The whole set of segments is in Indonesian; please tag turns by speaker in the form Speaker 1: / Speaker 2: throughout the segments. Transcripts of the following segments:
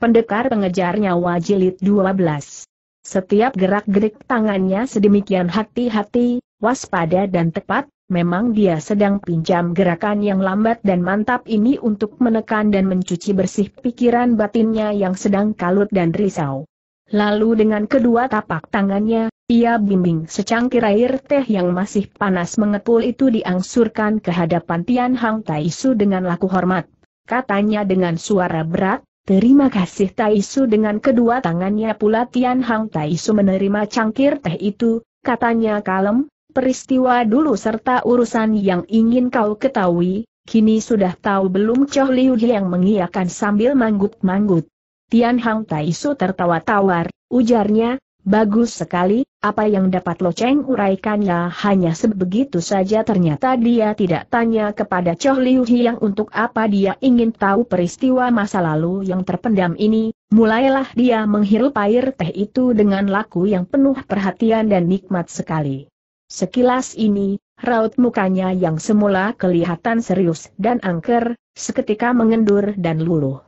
Speaker 1: Pendekar pengejar nyawa jilid 12. Setiap gerak-gerik tangannya sedemikian hati-hati, waspada dan tepat, memang dia sedang pinjam gerakan yang lambat dan mantap ini untuk menekan dan mencuci bersih pikiran batinnya yang sedang kalut dan risau. Lalu dengan kedua tapak tangannya, ia bimbing secangkir air teh yang masih panas mengepul itu diangsurkan ke hadapan Tian Hang Taisu dengan laku hormat. Katanya dengan suara berat, Terima kasih Taisu dengan kedua tangannya pula Tian Hang Taisu menerima cangkir teh itu, katanya kalem, peristiwa dulu serta urusan yang ingin kau ketahui, kini sudah tahu belum Choh Liu yang mengiakan sambil manggut-manggut. Tian Hang Taisu tertawa tawar, ujarnya, Bagus sekali, apa yang dapat Lo Cheng uraikannya hanya sebegitu saja ternyata dia tidak tanya kepada Choh Liu Hiang untuk apa dia ingin tahu peristiwa masa lalu yang terpendam ini, mulailah dia menghirup air teh itu dengan laku yang penuh perhatian dan nikmat sekali. Sekilas ini, raut mukanya yang semula kelihatan serius dan angker, seketika mengendur dan luluh.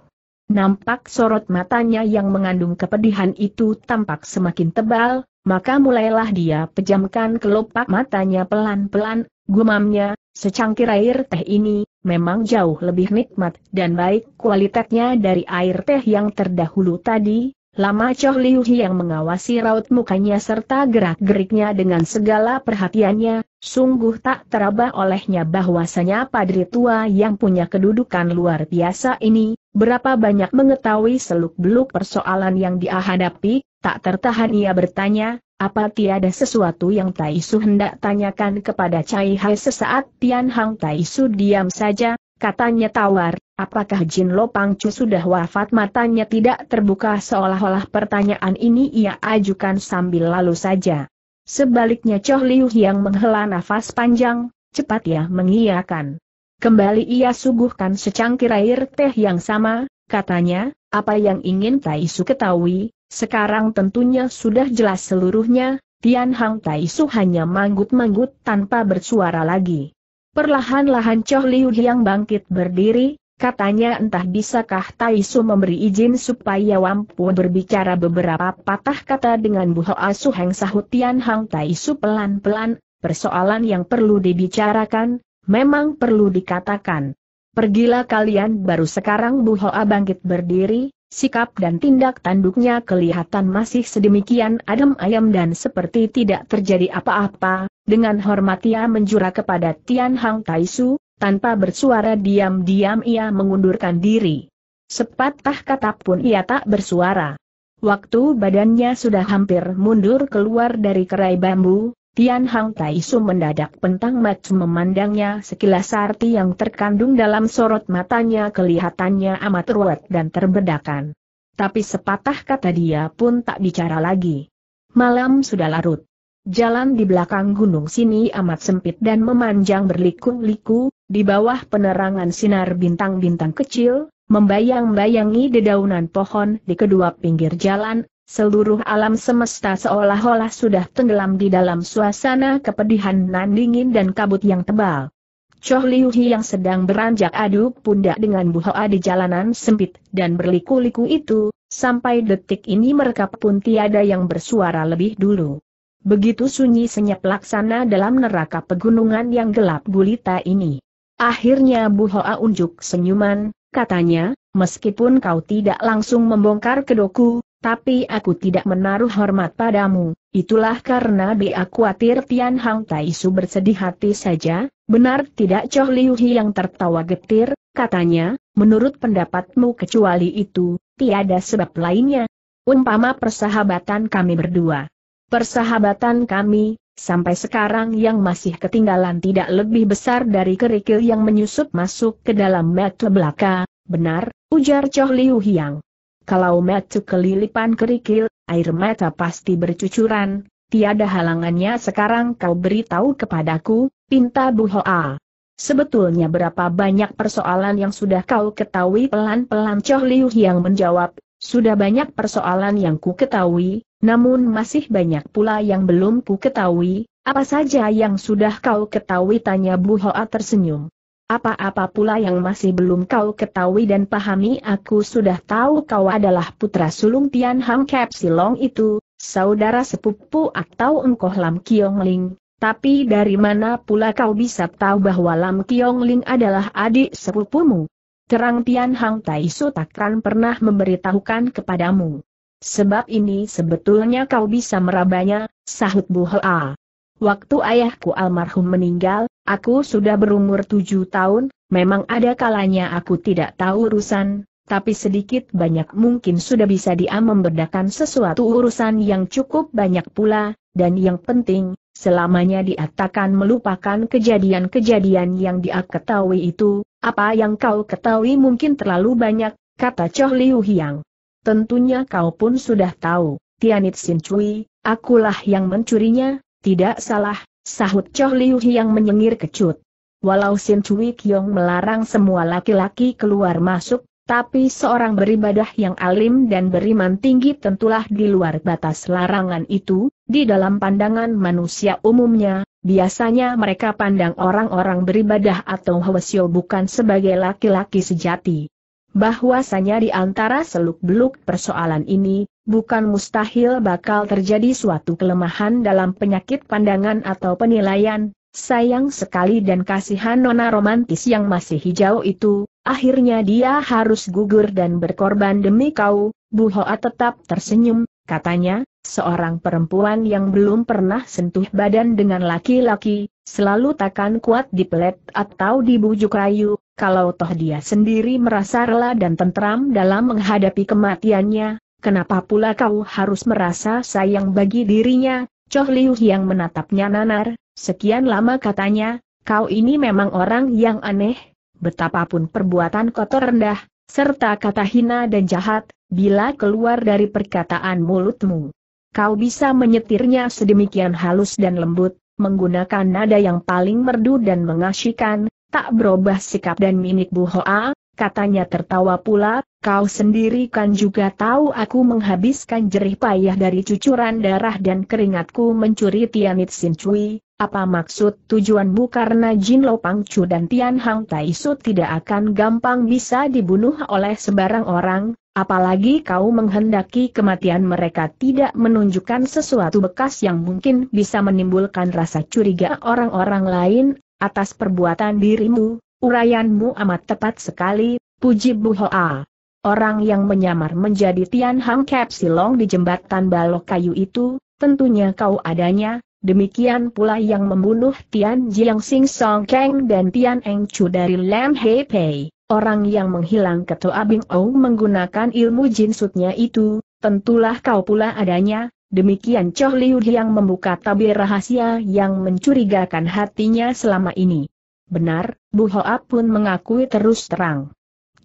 Speaker 1: Nampak sorot matanya yang mengandung kepedihan itu tampak semakin tebal, maka mulailah dia pejamkan kelopak matanya pelan-pelan, gumamnya, secangkir air teh ini, memang jauh lebih nikmat dan baik kualitasnya dari air teh yang terdahulu tadi, Lama Choh Liu yang mengawasi raut mukanya serta gerak-geriknya dengan segala perhatiannya, Sungguh tak teraba olehnya bahwasanya padri tua yang punya kedudukan luar biasa ini, berapa banyak mengetahui seluk-beluk persoalan yang dia hadapi, tak tertahan ia bertanya, apa tiada sesuatu yang Taisu hendak tanyakan kepada Cai Hai sesaat Tian Hang Taisu diam saja, katanya tawar, apakah Jin Lo Chu sudah wafat matanya tidak terbuka seolah-olah pertanyaan ini ia ajukan sambil lalu saja. Sebaliknya Choh Liu yang menghela nafas panjang, cepat ia mengiyakan. Kembali ia suguhkan secangkir air teh yang sama, katanya, apa yang ingin Taisu ketahui, sekarang tentunya sudah jelas seluruhnya, Tian Hang Taisu hanya manggut-manggut tanpa bersuara lagi. Perlahan-lahan Choh Liu yang bangkit berdiri, Katanya entah bisakah Tai Su memberi izin supaya Wampu berbicara beberapa patah kata dengan Bu Hoa Suheng sahut Tian Hang Taisu pelan-pelan, persoalan yang perlu dibicarakan, memang perlu dikatakan. Pergilah kalian baru sekarang Bu Hoa bangkit berdiri, sikap dan tindak tanduknya kelihatan masih sedemikian adem ayam dan seperti tidak terjadi apa-apa, dengan hormat ia menjura kepada Tian Hang Tai Su. Tanpa bersuara diam-diam ia mengundurkan diri. Sepatah kata pun ia tak bersuara. Waktu badannya sudah hampir mundur keluar dari kerai bambu, Tian Hang Tai Su mendadak pentang mata memandangnya sekilas arti yang terkandung dalam sorot matanya kelihatannya amat ruwet dan terbedakan. Tapi sepatah kata dia pun tak bicara lagi. Malam sudah larut. Jalan di belakang gunung sini amat sempit dan memanjang berliku-liku, di bawah penerangan sinar bintang-bintang kecil, membayang-bayangi dedaunan pohon di kedua pinggir jalan, seluruh alam semesta seolah-olah sudah tenggelam di dalam suasana kepedihan nan dingin dan kabut yang tebal. Choh Liu Hi yang sedang beranjak adu pundak dengan Bu Hoa di jalanan sempit dan berliku-liku itu, sampai detik ini mereka pun tiada yang bersuara lebih dulu. Begitu sunyi senyap laksana dalam neraka pegunungan yang gelap gulita ini. Akhirnya Bu Hoa unjuk senyuman, katanya, meskipun kau tidak langsung membongkar kedoku, tapi aku tidak menaruh hormat padamu. Itulah karena dia khawatir Tian Hang Taisu bersedih hati saja, benar tidak Choh Liu Hi yang tertawa getir, katanya, menurut pendapatmu kecuali itu, tiada sebab lainnya. Umpama persahabatan kami berdua. Persahabatan kami, Sampai sekarang yang masih ketinggalan tidak lebih besar dari kerikil yang menyusup masuk ke dalam metu belaka, benar, ujar Choh Liu Hiang. Kalau metu kelilipan kerikil, air mata pasti bercucuran, tiada halangannya sekarang kau beritahu kepadaku, pinta Bu Hoa. Sebetulnya berapa banyak persoalan yang sudah kau ketahui pelan-pelan Choh Liu Hiang menjawab, sudah banyak persoalan yang ku ketahui, namun masih banyak pula yang belum ku ketahui, apa saja yang sudah kau ketahui tanya Bu Hoa tersenyum. Apa-apa pula yang masih belum kau ketahui dan pahami aku sudah tahu kau adalah putra sulung Tian Hang Kep Silong itu, saudara sepupu atau engkoh Lam Kiong Ling. Tapi dari mana pula kau bisa tahu bahwa Lam Kiong Ling adalah adik sepupumu? Terang Tian Hang Tai Su takkan pernah memberitahukan kepadamu. Sebab ini sebetulnya kau bisa merabanya, sahut Bu Hoa. Waktu ayahku almarhum meninggal, aku sudah berumur tujuh tahun, memang ada kalanya aku tidak tahu urusan, tapi sedikit banyak mungkin sudah bisa dia membedakan sesuatu urusan yang cukup banyak pula, dan yang penting, selamanya dia takkan melupakan kejadian-kejadian yang dia ketahui itu, apa yang kau ketahui mungkin terlalu banyak, kata Choh Liu Hiang. Tentunya kau pun sudah tahu, Tianit Sin Cui, akulah yang mencurinya, tidak salah, sahut Choh Liu yang menyengir kecut. Walau Sin Cui Kiong melarang semua laki-laki keluar masuk, tapi seorang beribadah yang alim dan beriman tinggi tentulah di luar batas larangan itu, di dalam pandangan manusia umumnya, biasanya mereka pandang orang-orang beribadah atau hwasyo bukan sebagai laki-laki sejati bahwasanya di antara seluk-beluk persoalan ini, bukan mustahil bakal terjadi suatu kelemahan dalam penyakit pandangan atau penilaian, sayang sekali dan kasihan nona romantis yang masih hijau itu, akhirnya dia harus gugur dan berkorban demi kau, Bu Hoa tetap tersenyum, katanya, Seorang perempuan yang belum pernah sentuh badan dengan laki-laki, selalu takkan kuat dipelet atau dibujuk rayu, kalau toh dia sendiri merasa rela dan tentram dalam menghadapi kematiannya, kenapa pula kau harus merasa sayang bagi dirinya, Choh Liu yang menatapnya nanar, sekian lama katanya, kau ini memang orang yang aneh, betapapun perbuatan kotor rendah, serta kata hina dan jahat, bila keluar dari perkataan mulutmu kau bisa menyetirnya sedemikian halus dan lembut, menggunakan nada yang paling merdu dan mengasyikan, tak berubah sikap dan minik Bu Hoa, katanya tertawa pula, kau sendiri kan juga tahu aku menghabiskan jerih payah dari cucuran darah dan keringatku mencuri Tianit Sin Cui, apa maksud tujuanmu karena Jin Lo Chu dan Tian Hang Tai Su tidak akan gampang bisa dibunuh oleh sebarang orang, Apalagi kau menghendaki kematian mereka tidak menunjukkan sesuatu bekas yang mungkin bisa menimbulkan rasa curiga orang-orang lain, atas perbuatan dirimu, urayanmu amat tepat sekali, puji Buhoa. Orang yang menyamar menjadi Tian Hang Kep Silong di jembatan balok kayu itu, tentunya kau adanya, demikian pula yang membunuh Tian Jiang Sing Song Kang dan Tian Eng Chu dari Lam Hei Pei orang yang menghilang Toa Bing Ou menggunakan ilmu jinsutnya itu, tentulah kau pula adanya, demikian Choh Liu yang membuka tabir rahasia yang mencurigakan hatinya selama ini. Benar, Bu Hoa pun mengakui terus terang.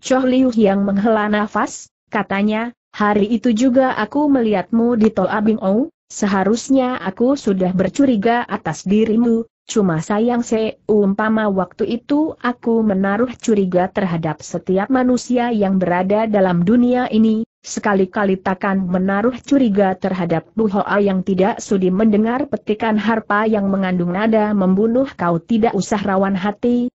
Speaker 1: Choh Liu yang menghela nafas, katanya, hari itu juga aku melihatmu di Toa Bing Ou, seharusnya aku sudah bercuriga atas dirimu, Cuma sayang seumpama waktu itu aku menaruh curiga terhadap setiap manusia yang berada dalam dunia ini, sekali-kali takkan menaruh curiga terhadap Bu Hoa yang tidak sudi mendengar petikan harpa yang mengandung nada membunuh kau tidak usah rawan hati,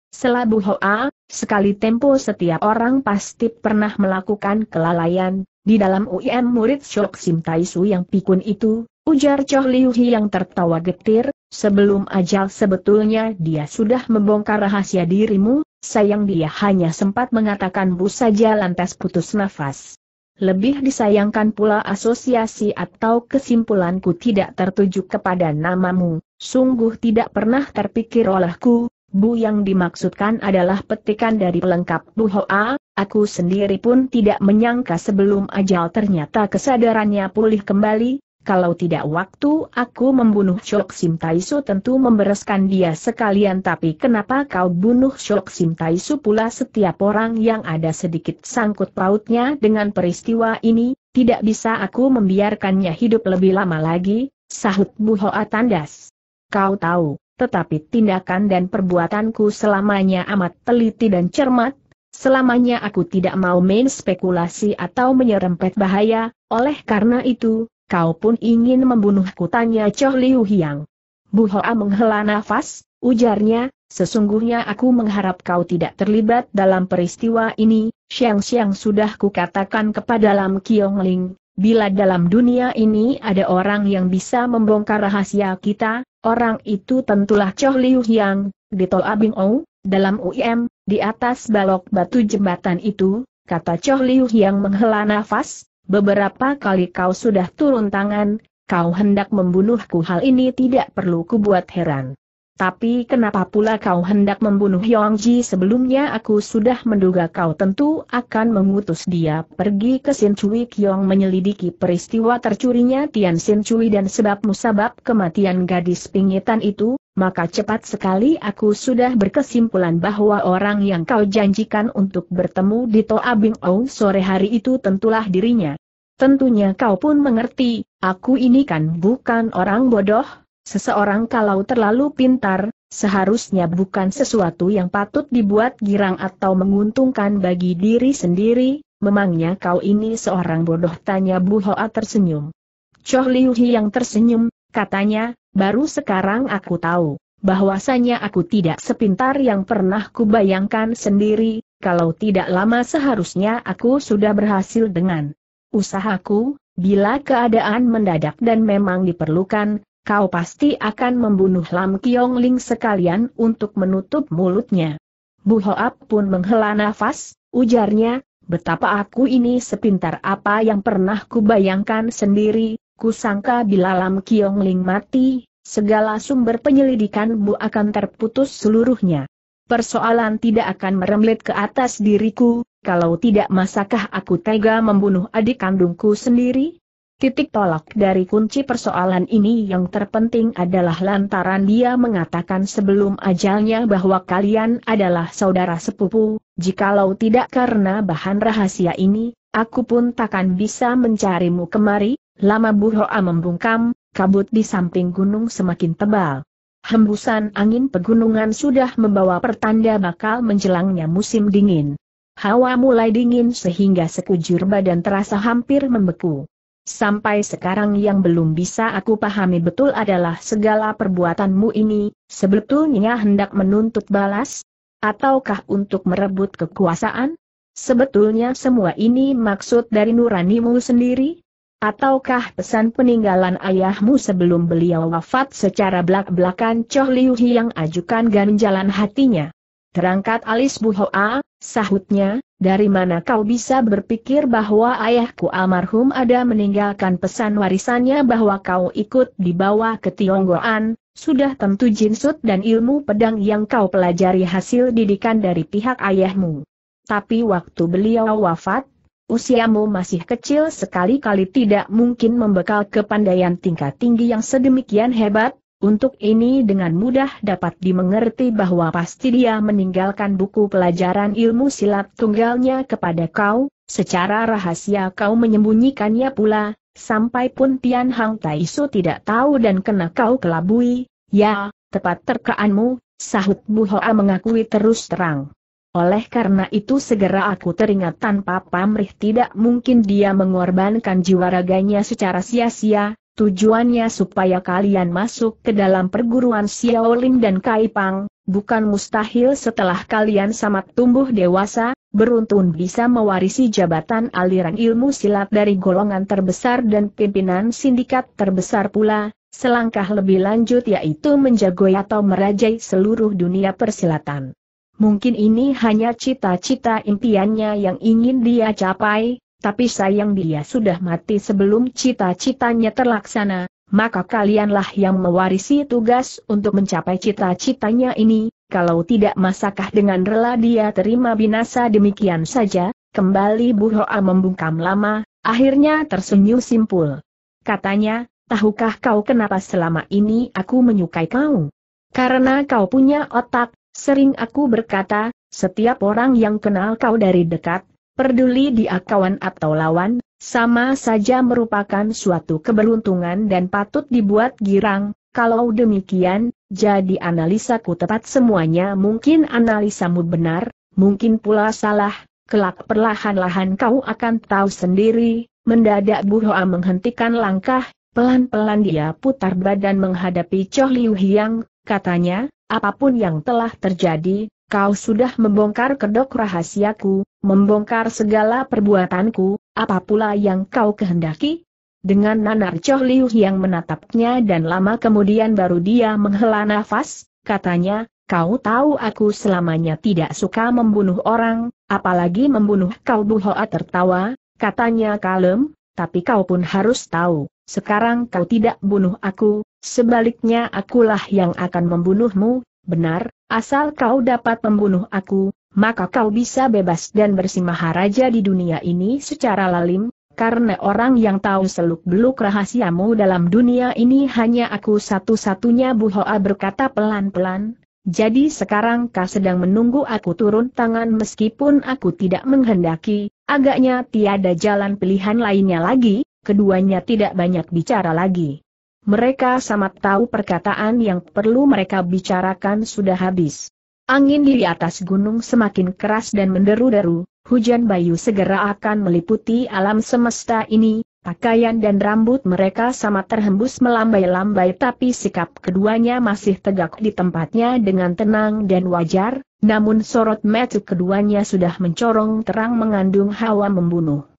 Speaker 1: Bu Hoa, sekali tempo setiap orang pasti pernah melakukan kelalaian, di dalam UIM murid Shok Sim Taisu yang pikun itu, ujar Choh Liuhi yang tertawa getir, Sebelum ajal sebetulnya dia sudah membongkar rahasia dirimu, sayang dia hanya sempat mengatakan bu saja lantas putus nafas. Lebih disayangkan pula asosiasi atau kesimpulanku tidak tertuju kepada namamu, sungguh tidak pernah terpikir olehku, bu yang dimaksudkan adalah petikan dari pelengkap bu Hoa, aku sendiri pun tidak menyangka sebelum ajal ternyata kesadarannya pulih kembali, kalau tidak waktu aku membunuh Shok Sim Taisu tentu membereskan dia sekalian tapi kenapa kau bunuh Shok Sim Taisu pula setiap orang yang ada sedikit sangkut pautnya dengan peristiwa ini, tidak bisa aku membiarkannya hidup lebih lama lagi, sahut Hoa tandas. Kau tahu, tetapi tindakan dan perbuatanku selamanya amat teliti dan cermat, selamanya aku tidak mau main spekulasi atau menyerempet bahaya, oleh karena itu, Kau pun ingin membunuhku tanya Choh Liu Hiang. Bu Hoa menghela nafas, ujarnya, sesungguhnya aku mengharap kau tidak terlibat dalam peristiwa ini, siang-siang sudah kukatakan kepada Lam Kiong Ling, bila dalam dunia ini ada orang yang bisa membongkar rahasia kita, orang itu tentulah Choh Liu Hiang, di Tol Abing Ou, dalam UIM, di atas balok batu jembatan itu, kata Choh Liu Hiang menghela nafas, Beberapa kali kau sudah turun tangan, kau hendak membunuhku hal ini tidak perlu kubuat heran. Tapi kenapa pula kau hendak membunuh Yongji sebelumnya aku sudah menduga kau tentu akan mengutus dia pergi ke Sin Cui Kyong menyelidiki peristiwa tercurinya Tian Sin Cui dan sebab musabab kematian gadis pingitan itu, maka cepat sekali aku sudah berkesimpulan bahwa orang yang kau janjikan untuk bertemu di Toa Bing Ou sore hari itu tentulah dirinya. Tentunya kau pun mengerti, aku ini kan bukan orang bodoh, seseorang kalau terlalu pintar, seharusnya bukan sesuatu yang patut dibuat girang atau menguntungkan bagi diri sendiri, memangnya kau ini seorang bodoh tanya Bu Hoa tersenyum. Choh Liu Hi yang tersenyum, katanya, baru sekarang aku tahu bahwasanya aku tidak sepintar yang pernah kubayangkan sendiri, kalau tidak lama seharusnya aku sudah berhasil dengan usahaku, bila keadaan mendadak dan memang diperlukan, kau pasti akan membunuh Lam Kiong Ling sekalian untuk menutup mulutnya. Bu Hoap pun menghela nafas, ujarnya, betapa aku ini sepintar apa yang pernah kubayangkan sendiri, kusangka bila Lam Kiong Ling mati, segala sumber penyelidikan Bu akan terputus seluruhnya. Persoalan tidak akan meremlet ke atas diriku, kalau tidak masakah aku tega membunuh adik kandungku sendiri? Titik tolak dari kunci persoalan ini yang terpenting adalah lantaran dia mengatakan sebelum ajalnya bahwa kalian adalah saudara sepupu, jikalau tidak karena bahan rahasia ini, aku pun takkan bisa mencarimu kemari, lama Buhoa membungkam, kabut di samping gunung semakin tebal. Hembusan angin pegunungan sudah membawa pertanda bakal menjelangnya musim dingin. Hawa mulai dingin sehingga sekujur badan terasa hampir membeku. Sampai sekarang yang belum bisa aku pahami betul adalah segala perbuatanmu ini, sebetulnya hendak menuntut balas? Ataukah untuk merebut kekuasaan? Sebetulnya semua ini maksud dari nuranimu sendiri? Ataukah pesan peninggalan ayahmu sebelum beliau wafat secara belak-belakan Choh Liu yang ajukan ganjalan hatinya? Terangkat alis Bu Hoa, Sahutnya, dari mana kau bisa berpikir bahwa ayahku almarhum ada meninggalkan pesan warisannya bahwa kau ikut dibawa ke Tionggoan, sudah tentu jinsut dan ilmu pedang yang kau pelajari hasil didikan dari pihak ayahmu. Tapi waktu beliau wafat, usiamu masih kecil sekali-kali tidak mungkin membekal kepandaian tingkat tinggi yang sedemikian hebat, untuk ini dengan mudah dapat dimengerti bahwa pasti dia meninggalkan buku pelajaran ilmu silat tunggalnya kepada kau, secara rahasia kau menyembunyikannya pula, sampai pun Tian Hang Taisu tidak tahu dan kena kau kelabui, ya, tepat terkaanmu, sahut Bu Hoa mengakui terus terang. Oleh karena itu segera aku teringat tanpa pamrih tidak mungkin dia mengorbankan jiwa raganya secara sia-sia, Tujuannya supaya kalian masuk ke dalam perguruan Xiaolin dan Kai Pang, bukan mustahil setelah kalian samat tumbuh dewasa, beruntun bisa mewarisi jabatan aliran ilmu silat dari golongan terbesar dan pimpinan sindikat terbesar pula, selangkah lebih lanjut yaitu menjagoi atau merajai seluruh dunia persilatan. Mungkin ini hanya cita-cita impiannya yang ingin dia capai, tapi sayang dia sudah mati sebelum cita-citanya terlaksana, maka kalianlah yang mewarisi tugas untuk mencapai cita-citanya ini, kalau tidak masakah dengan rela dia terima binasa demikian saja, kembali Bu Hoa membungkam lama, akhirnya tersenyum simpul. Katanya, tahukah kau kenapa selama ini aku menyukai kau? Karena kau punya otak, sering aku berkata, setiap orang yang kenal kau dari dekat, Perduli dia kawan atau lawan, sama saja merupakan suatu keberuntungan dan patut dibuat girang, kalau demikian, jadi analisa ku tepat semuanya mungkin analisamu benar, mungkin pula salah, kelak perlahan-lahan kau akan tahu sendiri, mendadak Bu Hoa menghentikan langkah, pelan-pelan dia putar badan menghadapi Choh Liu Hiang, katanya, apapun yang telah terjadi, kau sudah membongkar kedok rahasiaku, Membongkar segala perbuatanku, apa pula yang kau kehendaki? Dengan nanar Choh Liu yang menatapnya dan lama kemudian baru dia menghela nafas, katanya, kau tahu aku selamanya tidak suka membunuh orang, apalagi membunuh kau Hoa tertawa, katanya kalem, tapi kau pun harus tahu, sekarang kau tidak bunuh aku, sebaliknya akulah yang akan membunuhmu, Benar, asal kau dapat membunuh aku, maka kau bisa bebas dan raja di dunia ini secara lalim, karena orang yang tahu seluk-beluk rahasiamu dalam dunia ini hanya aku satu-satunya Buhoa berkata pelan-pelan, jadi sekarang kau sedang menunggu aku turun tangan meskipun aku tidak menghendaki, agaknya tiada jalan pilihan lainnya lagi, keduanya tidak banyak bicara lagi. Mereka sama tahu perkataan yang perlu mereka bicarakan sudah habis. Angin di atas gunung semakin keras dan menderu-deru, hujan bayu segera akan meliputi alam semesta ini, Pakaian dan rambut mereka sama terhembus melambai-lambai tapi sikap keduanya masih tegak di tempatnya dengan tenang dan wajar, namun sorot mata keduanya sudah mencorong terang mengandung hawa membunuh.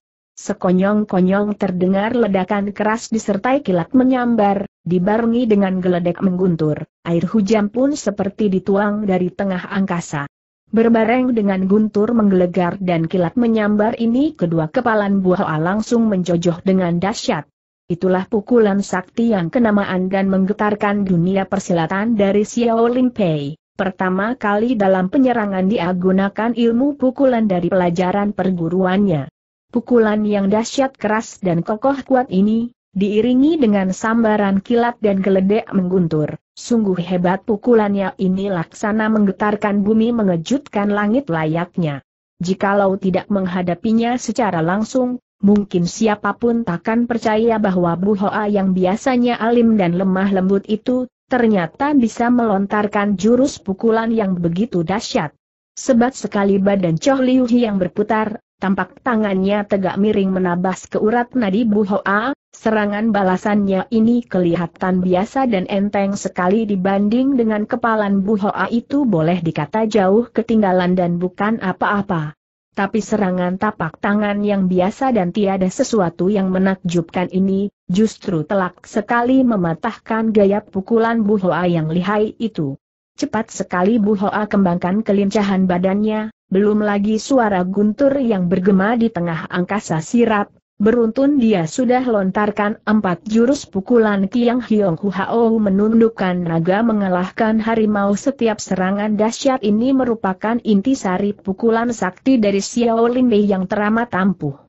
Speaker 1: Sekonyong-konyong terdengar ledakan keras disertai kilat menyambar, dibarengi dengan geledek mengguntur, air hujan pun seperti dituang dari tengah angkasa. Berbareng dengan guntur menggelegar dan kilat menyambar ini kedua kepalan buah langsung menjojoh dengan dahsyat. Itulah pukulan sakti yang kenamaan dan menggetarkan dunia persilatan dari Xiao Lin Pei. Pertama kali dalam penyerangan dia gunakan ilmu pukulan dari pelajaran perguruannya. Pukulan yang dahsyat keras dan kokoh kuat ini, diiringi dengan sambaran kilat dan geledek mengguntur. Sungguh hebat pukulannya ini laksana menggetarkan bumi mengejutkan langit layaknya. Jikalau tidak menghadapinya secara langsung, mungkin siapapun takkan percaya bahwa Bu yang biasanya alim dan lemah lembut itu, ternyata bisa melontarkan jurus pukulan yang begitu dahsyat. Sebat sekali badan Choh Liu yang berputar, tampak tangannya tegak miring menabas ke urat nadi Bu Hoa, serangan balasannya ini kelihatan biasa dan enteng sekali dibanding dengan kepalan Bu Hoa itu boleh dikata jauh ketinggalan dan bukan apa-apa. Tapi serangan tapak tangan yang biasa dan tiada sesuatu yang menakjubkan ini, justru telak sekali mematahkan gaya pukulan Bu Hoa yang lihai itu. Cepat sekali Bu Hoa kembangkan kelincahan badannya, belum lagi suara guntur yang bergema di tengah angkasa sirap, beruntun dia sudah lontarkan empat jurus pukulan Kiang Hiong Hao menundukkan naga mengalahkan harimau setiap serangan dahsyat ini merupakan inti sari pukulan sakti dari Xiao Lin Mei yang teramat ampuh.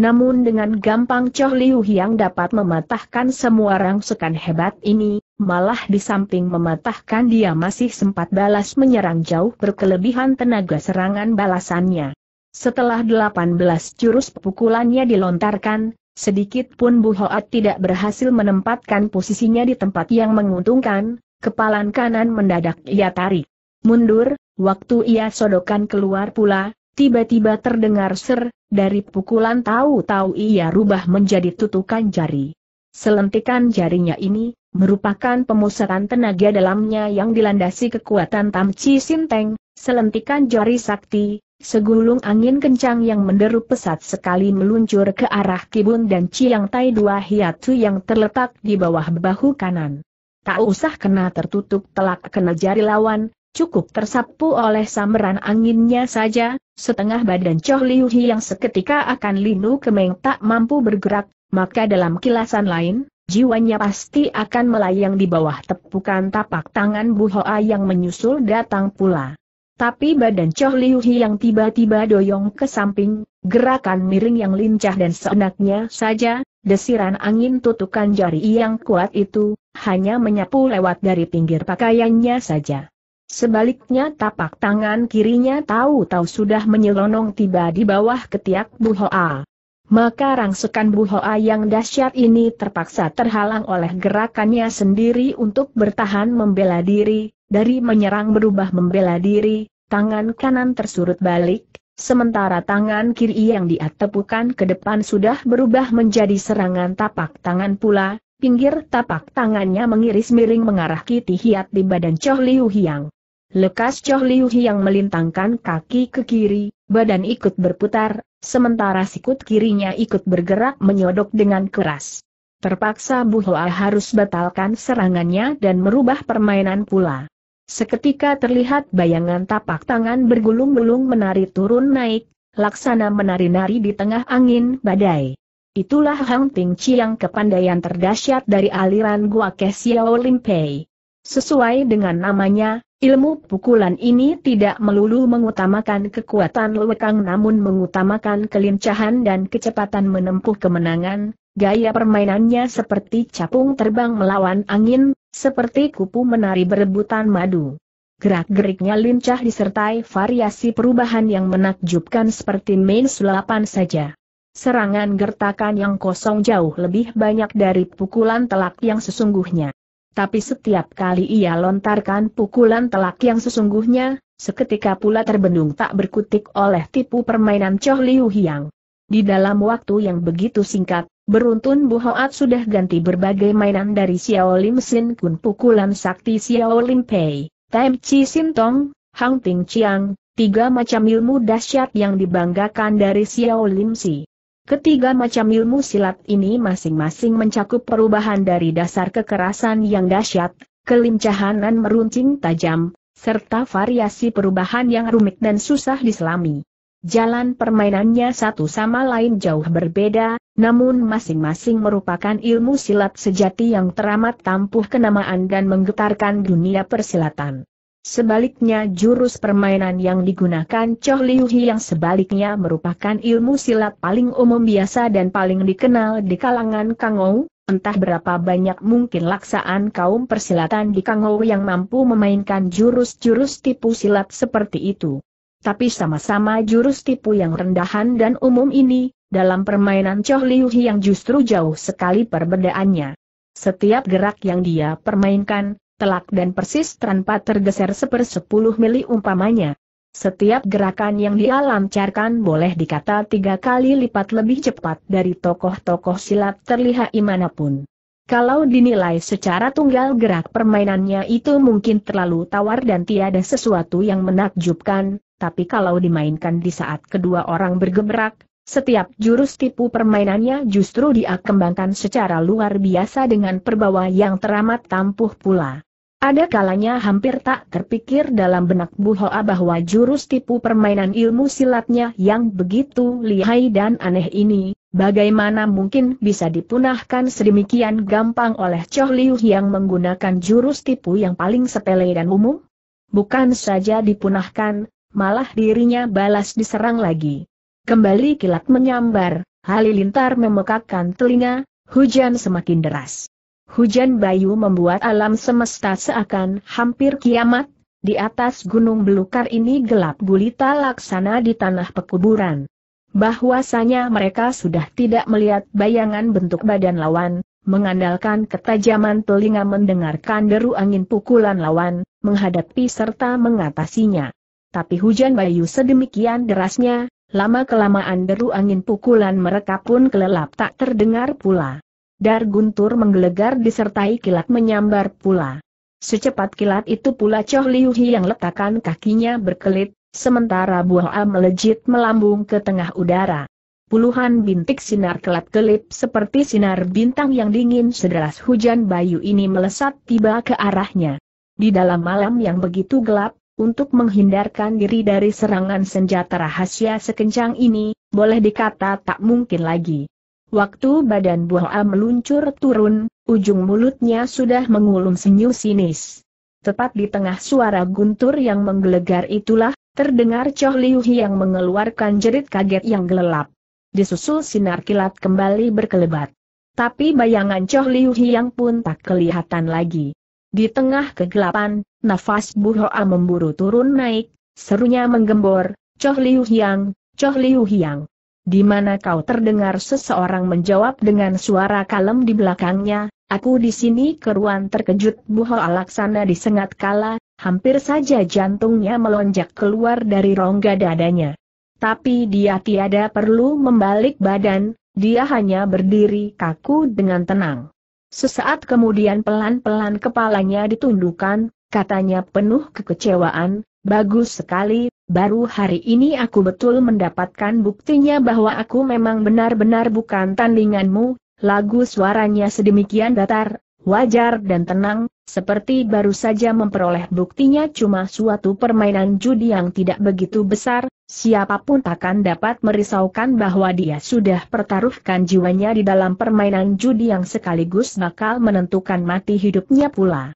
Speaker 1: Namun dengan gampang Choh Liu Hiang dapat mematahkan semua rangsukan hebat ini, malah di samping mematahkan dia masih sempat balas menyerang jauh berkelebihan tenaga serangan balasannya. Setelah 18 jurus pukulannya dilontarkan, sedikit pun Bu Hoat tidak berhasil menempatkan posisinya di tempat yang menguntungkan, kepalan kanan mendadak ia tarik. Mundur, waktu ia sodokan keluar pula, Tiba-tiba terdengar ser, dari pukulan tahu-tahu ia rubah menjadi tutukan jari. Selentikan jarinya ini, merupakan pemusatan tenaga dalamnya yang dilandasi kekuatan Tam Chi Sinteng, selentikan jari sakti, segulung angin kencang yang menderu pesat sekali meluncur ke arah Kibun dan ciang Tai dua hiatu yang terletak di bawah bahu kanan. Tak usah kena tertutup telak kena jari lawan, cukup tersapu oleh samberan anginnya saja, setengah badan Choh Liu Hi yang seketika akan linu kemeng tak mampu bergerak, maka dalam kilasan lain, jiwanya pasti akan melayang di bawah tepukan tapak tangan Bu Hoa yang menyusul datang pula. Tapi badan Choh Liu Hi yang tiba-tiba doyong ke samping, gerakan miring yang lincah dan seenaknya saja, desiran angin tutukan jari yang kuat itu, hanya menyapu lewat dari pinggir pakaiannya saja. Sebaliknya tapak tangan kirinya tahu-tahu sudah menyelonong tiba di bawah ketiak Bu Hoa. Maka rangsekan Bu Hoa yang dahsyat ini terpaksa terhalang oleh gerakannya sendiri untuk bertahan membela diri, dari menyerang berubah membela diri, tangan kanan tersurut balik, sementara tangan kiri yang diatepukan ke depan sudah berubah menjadi serangan tapak tangan pula, pinggir tapak tangannya mengiris miring mengarah ke Hiat di badan Choh Liu Hiang. Lekas Choh Liu yang melintangkan kaki ke kiri, badan ikut berputar, sementara sikut kirinya ikut bergerak menyodok dengan keras. Terpaksa Bu Hoa harus batalkan serangannya dan merubah permainan pula. Seketika terlihat bayangan tapak tangan bergulung-gulung menari turun naik, laksana menari-nari di tengah angin badai. Itulah Hang Ting Chiang kepandaian terdahsyat dari aliran Gua Ke Xiao Limpei. Sesuai dengan namanya, Ilmu pukulan ini tidak melulu mengutamakan kekuatan lekang namun mengutamakan kelincahan dan kecepatan menempuh kemenangan, gaya permainannya seperti capung terbang melawan angin, seperti kupu menari berebutan madu. Gerak-geriknya lincah disertai variasi perubahan yang menakjubkan seperti main sulapan saja. Serangan gertakan yang kosong jauh lebih banyak dari pukulan telak yang sesungguhnya tapi setiap kali ia lontarkan pukulan telak yang sesungguhnya, seketika pula terbendung tak berkutik oleh tipu permainan Choh Liu Hiang. Di dalam waktu yang begitu singkat, beruntun Bu Hoat sudah ganti berbagai mainan dari Xiao Lim Sin Kun pukulan sakti Xiao Lim Pei, Tem Chi Sintong, Hang Ting Chiang, tiga macam ilmu dahsyat yang dibanggakan dari Xiao Lim Si. Ketiga macam ilmu silat ini masing-masing mencakup perubahan dari dasar kekerasan yang dahsyat, kelincahan meruncing tajam, serta variasi perubahan yang rumit dan susah diselami. Jalan permainannya satu sama lain jauh berbeda, namun masing-masing merupakan ilmu silat sejati yang teramat tampuh kenamaan dan menggetarkan dunia persilatan. Sebaliknya jurus permainan yang digunakan Choh Liu Hi yang sebaliknya merupakan ilmu silat paling umum biasa dan paling dikenal di kalangan Kangou, entah berapa banyak mungkin laksaan kaum persilatan di Kangou yang mampu memainkan jurus-jurus tipu silat seperti itu. Tapi sama-sama jurus tipu yang rendahan dan umum ini, dalam permainan Choh Liu Hi yang justru jauh sekali perbedaannya. Setiap gerak yang dia permainkan, telak dan persis tanpa tergeser sepersepuluh mili umpamanya. Setiap gerakan yang dia lancarkan boleh dikata tiga kali lipat lebih cepat dari tokoh-tokoh silat terlihat imanapun. Kalau dinilai secara tunggal gerak permainannya itu mungkin terlalu tawar dan tiada sesuatu yang menakjubkan, tapi kalau dimainkan di saat kedua orang bergerak, setiap jurus tipu permainannya justru dia kembangkan secara luar biasa dengan perbawa yang teramat tampuh pula. Ada kalanya hampir tak terpikir dalam benak Bu Hoa bahwa jurus tipu permainan ilmu silatnya yang begitu lihai dan aneh ini, bagaimana mungkin bisa dipunahkan sedemikian gampang oleh Choh Liu yang menggunakan jurus tipu yang paling sepele dan umum? Bukan saja dipunahkan, malah dirinya balas diserang lagi. Kembali kilat menyambar, halilintar memekakkan telinga, hujan semakin deras. Hujan bayu membuat alam semesta seakan hampir kiamat, di atas gunung belukar ini gelap gulita laksana di tanah pekuburan. Bahwasanya mereka sudah tidak melihat bayangan bentuk badan lawan, mengandalkan ketajaman telinga mendengarkan deru angin pukulan lawan, menghadapi serta mengatasinya. Tapi hujan bayu sedemikian derasnya, lama-kelamaan deru angin pukulan mereka pun kelelap tak terdengar pula. Dar guntur menggelegar disertai kilat menyambar pula. Secepat kilat itu pula Choh Liu yang letakkan kakinya berkelit, sementara buah am melejit melambung ke tengah udara. Puluhan bintik sinar kelat kelip seperti sinar bintang yang dingin sederas hujan bayu ini melesat tiba ke arahnya. Di dalam malam yang begitu gelap, untuk menghindarkan diri dari serangan senjata rahasia sekencang ini, boleh dikata tak mungkin lagi. Waktu badan Boa meluncur turun, ujung mulutnya sudah mengulum senyum sinis. Tepat di tengah suara guntur yang menggelegar itulah, terdengar Choh Liu yang mengeluarkan jerit kaget yang gelelap. Disusul sinar kilat kembali berkelebat. Tapi bayangan Choh Liu yang pun tak kelihatan lagi. Di tengah kegelapan, nafas Buhoa memburu turun naik, serunya menggembor, Choh Liu Hiang, Choh Liu Hiang. Di mana kau terdengar seseorang menjawab dengan suara kalem di belakangnya, aku di sini keruan terkejut buho alaksana disengat kala, hampir saja jantungnya melonjak keluar dari rongga dadanya. Tapi dia tiada perlu membalik badan, dia hanya berdiri kaku dengan tenang. Sesaat kemudian pelan-pelan kepalanya ditundukkan, katanya penuh kekecewaan, bagus sekali, baru hari ini aku betul mendapatkan buktinya bahwa aku memang benar-benar bukan tandinganmu, lagu suaranya sedemikian datar, wajar dan tenang, seperti baru saja memperoleh buktinya cuma suatu permainan judi yang tidak begitu besar, siapapun takkan dapat merisaukan bahwa dia sudah pertaruhkan jiwanya di dalam permainan judi yang sekaligus bakal menentukan mati hidupnya pula.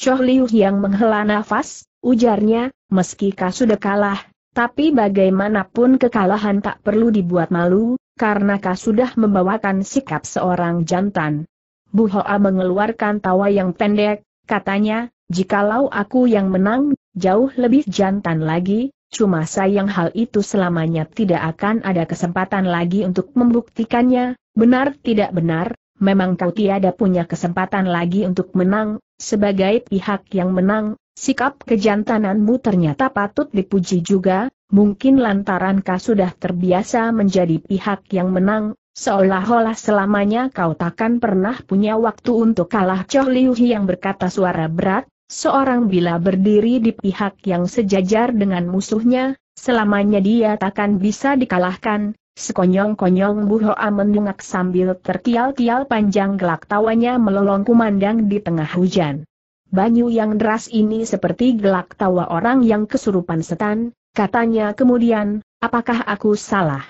Speaker 1: Choh Liu yang menghela nafas, ujarnya, meski kau sudah kalah, tapi bagaimanapun kekalahan tak perlu dibuat malu, karena kau sudah membawakan sikap seorang jantan. Bu Hoa mengeluarkan tawa yang pendek, katanya, jikalau aku yang menang, jauh lebih jantan lagi, cuma sayang hal itu selamanya tidak akan ada kesempatan lagi untuk membuktikannya, benar tidak benar, memang kau tiada punya kesempatan lagi untuk menang, sebagai pihak yang menang, sikap kejantananmu ternyata patut dipuji juga, mungkin lantaran kau sudah terbiasa menjadi pihak yang menang, seolah-olah selamanya kau takkan pernah punya waktu untuk kalah Choh Liu yang berkata suara berat, Seorang bila berdiri di pihak yang sejajar dengan musuhnya, selamanya dia takkan bisa dikalahkan, Sekonyong-konyong Bu Hoa menungak sambil terkial-kial panjang gelak tawanya melolong kumandang di tengah hujan. Banyu yang deras ini seperti gelak tawa orang yang kesurupan setan, katanya kemudian, apakah aku salah?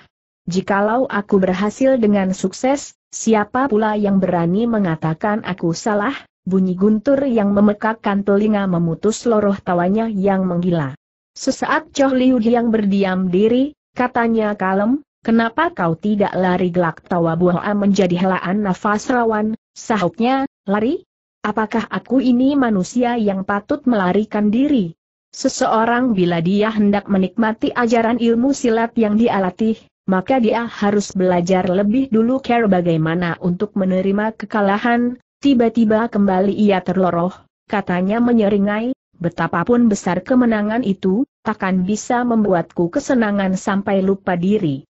Speaker 1: Jikalau aku berhasil dengan sukses, siapa pula yang berani mengatakan aku salah? Bunyi guntur yang memekakkan telinga memutus loroh tawanya yang menggila. Sesaat Choh Liu yang berdiam diri, katanya kalem, Kenapa kau tidak lari gelak tawa buah A menjadi helaan nafas rawan, sahutnya, lari? Apakah aku ini manusia yang patut melarikan diri? Seseorang bila dia hendak menikmati ajaran ilmu silat yang dia latih, maka dia harus belajar lebih dulu care bagaimana untuk menerima kekalahan, tiba-tiba kembali ia terloroh, katanya menyeringai, betapapun besar kemenangan itu, takkan bisa membuatku kesenangan sampai lupa diri.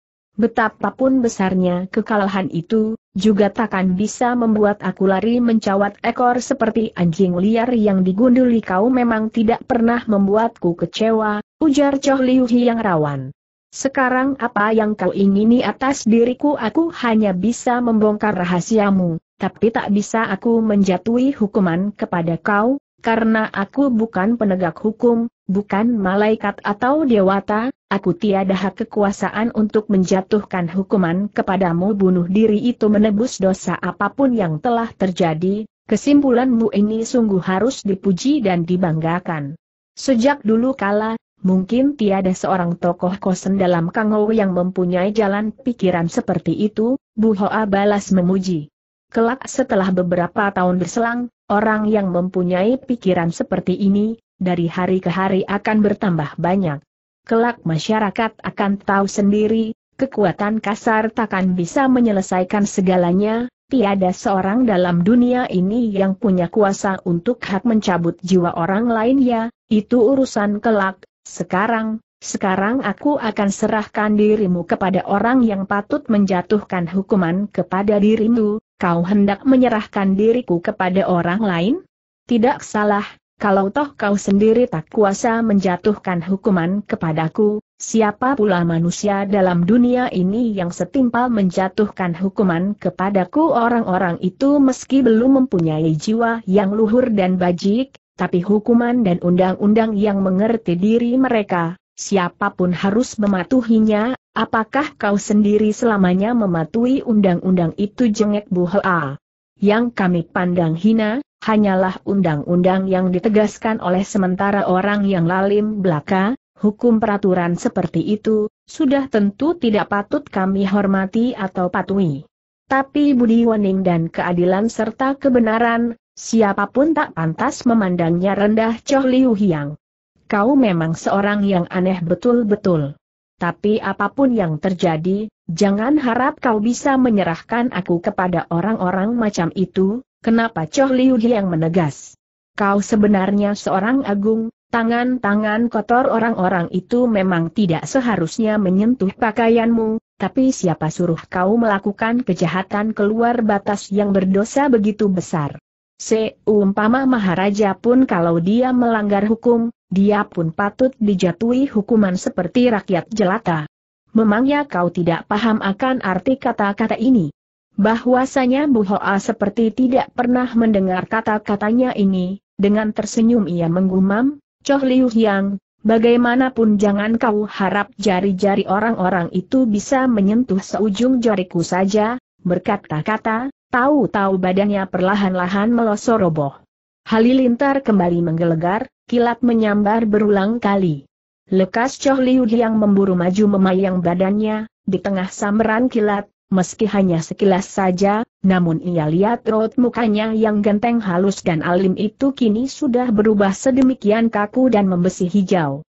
Speaker 1: Betapapun besarnya kekalahan itu, juga takkan bisa membuat aku lari mencawat ekor seperti anjing liar yang digunduli kau memang tidak pernah membuatku kecewa, ujar Choh Liu yang rawan. Sekarang apa yang kau ingini atas diriku aku hanya bisa membongkar rahasiamu, tapi tak bisa aku menjatuhi hukuman kepada kau, karena aku bukan penegak hukum, bukan malaikat atau dewata, aku tiada hak kekuasaan untuk menjatuhkan hukuman kepadamu bunuh diri itu menebus dosa apapun yang telah terjadi, kesimpulanmu ini sungguh harus dipuji dan dibanggakan. Sejak dulu kala, mungkin tiada seorang tokoh kosen dalam Kangou yang mempunyai jalan pikiran seperti itu, Bu Hoa balas memuji. Kelak setelah beberapa tahun berselang, orang yang mempunyai pikiran seperti ini, dari hari ke hari akan bertambah banyak. Kelak masyarakat akan tahu sendiri, kekuatan kasar takkan bisa menyelesaikan segalanya, tiada seorang dalam dunia ini yang punya kuasa untuk hak mencabut jiwa orang lain ya, itu urusan kelak, sekarang, sekarang aku akan serahkan dirimu kepada orang yang patut menjatuhkan hukuman kepada dirimu, kau hendak menyerahkan diriku kepada orang lain? Tidak salah, kalau toh kau sendiri tak kuasa menjatuhkan hukuman kepadaku, siapa pula manusia dalam dunia ini yang setimpal menjatuhkan hukuman kepadaku orang-orang itu meski belum mempunyai jiwa yang luhur dan bajik, tapi hukuman dan undang-undang yang mengerti diri mereka, siapapun harus mematuhinya, apakah kau sendiri selamanya mematuhi undang-undang itu jengek Bu Hoa? Yang kami pandang hina, hanyalah undang-undang yang ditegaskan oleh sementara orang yang lalim belaka, hukum peraturan seperti itu, sudah tentu tidak patut kami hormati atau patuhi. Tapi budi wening dan keadilan serta kebenaran, siapapun tak pantas memandangnya rendah Choh Liu Hiang kau memang seorang yang aneh betul-betul. Tapi apapun yang terjadi, jangan harap kau bisa menyerahkan aku kepada orang-orang macam itu, kenapa Choh Liu yang menegas. Kau sebenarnya seorang agung, tangan-tangan kotor orang-orang itu memang tidak seharusnya menyentuh pakaianmu, tapi siapa suruh kau melakukan kejahatan keluar batas yang berdosa begitu besar. Seumpama Maharaja pun kalau dia melanggar hukum, dia pun patut dijatuhi hukuman seperti rakyat jelata. Memangnya kau tidak paham akan arti kata-kata ini? Bahwasanya Bu Hoa seperti tidak pernah mendengar kata-katanya ini, dengan tersenyum ia menggumam, Choh Liu Hyang, bagaimanapun jangan kau harap jari-jari orang-orang itu bisa menyentuh seujung jariku saja, berkata-kata, Tahu-tahu badannya perlahan-lahan melosor roboh. Halilintar kembali menggelegar, kilat menyambar berulang kali. Lekas Choh Liu yang memburu maju memayang badannya, di tengah samberan kilat, meski hanya sekilas saja, namun ia lihat rot mukanya yang genteng halus dan alim itu kini sudah berubah sedemikian kaku dan membesi hijau.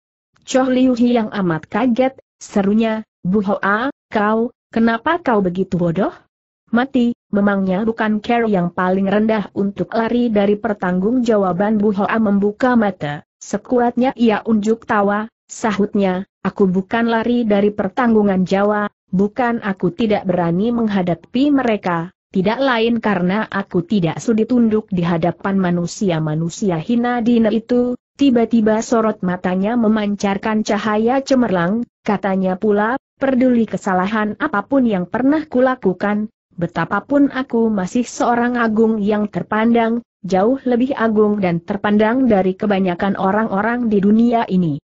Speaker 1: Choh Liu yang amat kaget, serunya, Bu Hoa, kau, kenapa kau begitu bodoh? Mati, memangnya bukan care yang paling rendah untuk lari dari pertanggungjawaban Bu Hoa membuka mata, sekuatnya ia unjuk tawa, sahutnya, aku bukan lari dari pertanggungan Jawa, bukan aku tidak berani menghadapi mereka, tidak lain karena aku tidak sudi tunduk di hadapan manusia-manusia hina dina itu, tiba-tiba sorot matanya memancarkan cahaya cemerlang, katanya pula, peduli kesalahan apapun yang pernah kulakukan, Betapapun aku masih seorang agung yang terpandang, jauh lebih agung dan terpandang dari kebanyakan orang-orang di dunia ini.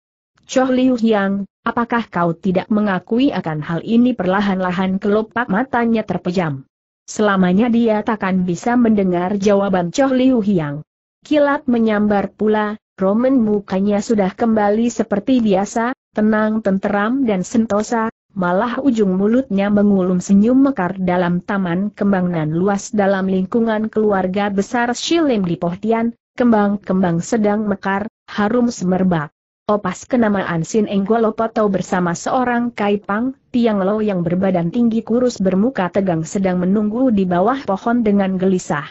Speaker 1: Choh Liu Yang, apakah kau tidak mengakui akan hal ini perlahan-lahan kelopak matanya terpejam. Selamanya dia takkan bisa mendengar jawaban Choh Liu Yang. Kilat menyambar pula, Roman mukanya sudah kembali seperti biasa, tenang tenteram dan sentosa, malah ujung mulutnya mengulum senyum mekar dalam taman kembangan luas dalam lingkungan keluarga besar Shilim di Pohtian, kembang-kembang sedang mekar, harum semerbak. Opas kenamaan Sin Enggolopoto bersama seorang kaipang, tiang lo yang berbadan tinggi kurus bermuka tegang sedang menunggu di bawah pohon dengan gelisah.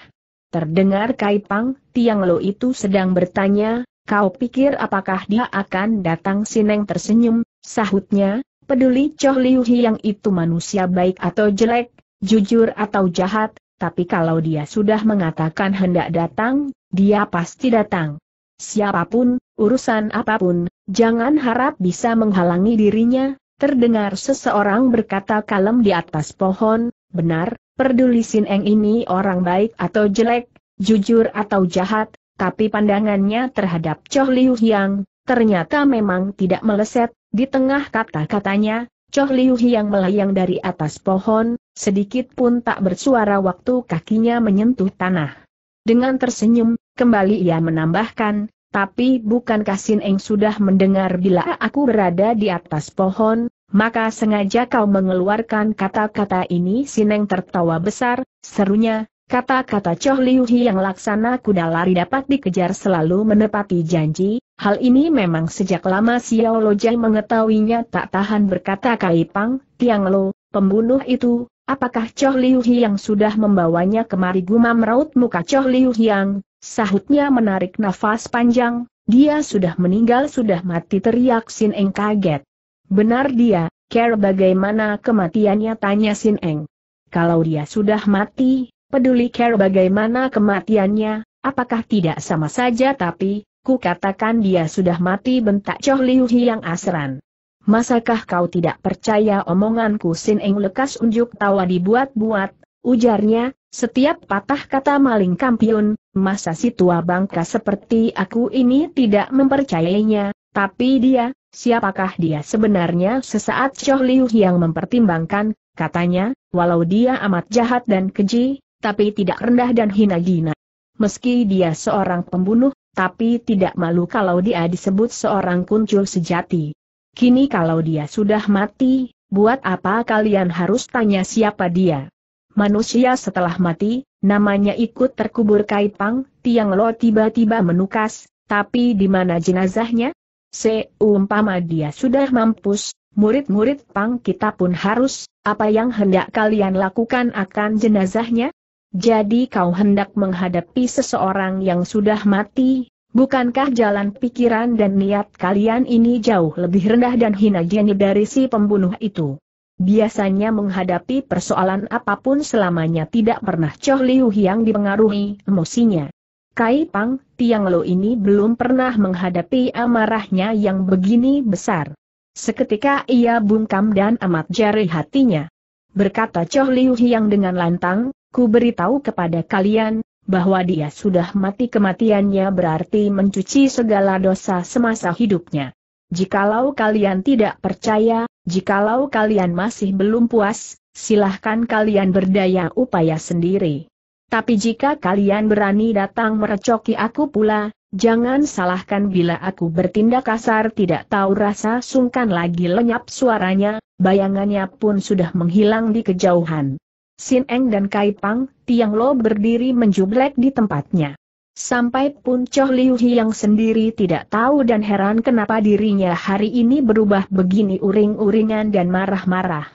Speaker 1: Terdengar kaipang, tiang lo itu sedang bertanya, kau pikir apakah dia akan datang Sineng tersenyum, sahutnya, Peduli Choh Liu Hiang itu manusia baik atau jelek, jujur atau jahat, tapi kalau dia sudah mengatakan hendak datang, dia pasti datang. Siapapun, urusan apapun, jangan harap bisa menghalangi dirinya, terdengar seseorang berkata kalem di atas pohon, benar, peduli Sin Eng ini orang baik atau jelek, jujur atau jahat, tapi pandangannya terhadap Choh Liu Yang, ternyata memang tidak meleset, di tengah kata-katanya, Choh Liu yang melayang dari atas pohon, sedikit pun tak bersuara waktu kakinya menyentuh tanah. Dengan tersenyum, kembali ia menambahkan, tapi bukan Kasin Eng sudah mendengar bila aku berada di atas pohon, maka sengaja kau mengeluarkan kata-kata ini Sineng tertawa besar, serunya, kata-kata Choh Liu yang laksana kuda lari dapat dikejar selalu menepati janji, Hal ini memang sejak lama Xiao Lojai mengetahuinya tak tahan berkata Kaipang, Tiang Lo, pembunuh itu, apakah Choh Liu yang sudah membawanya kemari gumam raut muka Choh Liu yang, sahutnya menarik nafas panjang, dia sudah meninggal sudah mati teriak Sin Eng kaget. Benar dia, care bagaimana kematiannya tanya Sin Eng. Kalau dia sudah mati, peduli care bagaimana kematiannya, apakah tidak sama saja tapi, Ku katakan dia sudah mati bentak Choh Liu yang asran. Masakah kau tidak percaya omonganku Sin Eng lekas unjuk tawa dibuat-buat, ujarnya, setiap patah kata maling kampiun, masa si tua bangka seperti aku ini tidak mempercayainya, tapi dia, siapakah dia sebenarnya sesaat Choh Liu yang mempertimbangkan, katanya, walau dia amat jahat dan keji, tapi tidak rendah dan hina hina Meski dia seorang pembunuh, tapi tidak malu kalau dia disebut seorang kuncul sejati. Kini kalau dia sudah mati, buat apa kalian harus tanya siapa dia? Manusia setelah mati, namanya ikut terkubur kaipang, tiang lo tiba-tiba menukas, tapi di mana jenazahnya? Seumpama dia sudah mampus, murid-murid pang kita pun harus, apa yang hendak kalian lakukan akan jenazahnya? Jadi kau hendak menghadapi seseorang yang sudah mati, bukankah jalan pikiran dan niat kalian ini jauh lebih rendah dan hina jenis dari si pembunuh itu? Biasanya menghadapi persoalan apapun selamanya tidak pernah Choh Liu yang dipengaruhi emosinya. Kai Pang, Tiang Lo ini belum pernah menghadapi amarahnya yang begini besar. Seketika ia bungkam dan amat jari hatinya. Berkata Choh Liu yang dengan lantang, ku beritahu kepada kalian, bahwa dia sudah mati kematiannya berarti mencuci segala dosa semasa hidupnya. Jikalau kalian tidak percaya, jikalau kalian masih belum puas, silahkan kalian berdaya upaya sendiri. Tapi jika kalian berani datang merecoki aku pula, jangan salahkan bila aku bertindak kasar tidak tahu rasa sungkan lagi lenyap suaranya, bayangannya pun sudah menghilang di kejauhan. Sin Eng dan Kai Pang, Tiang Lo berdiri menjublek di tempatnya. Sampai pun Choh Liu yang sendiri tidak tahu dan heran kenapa dirinya hari ini berubah begini uring-uringan dan marah-marah.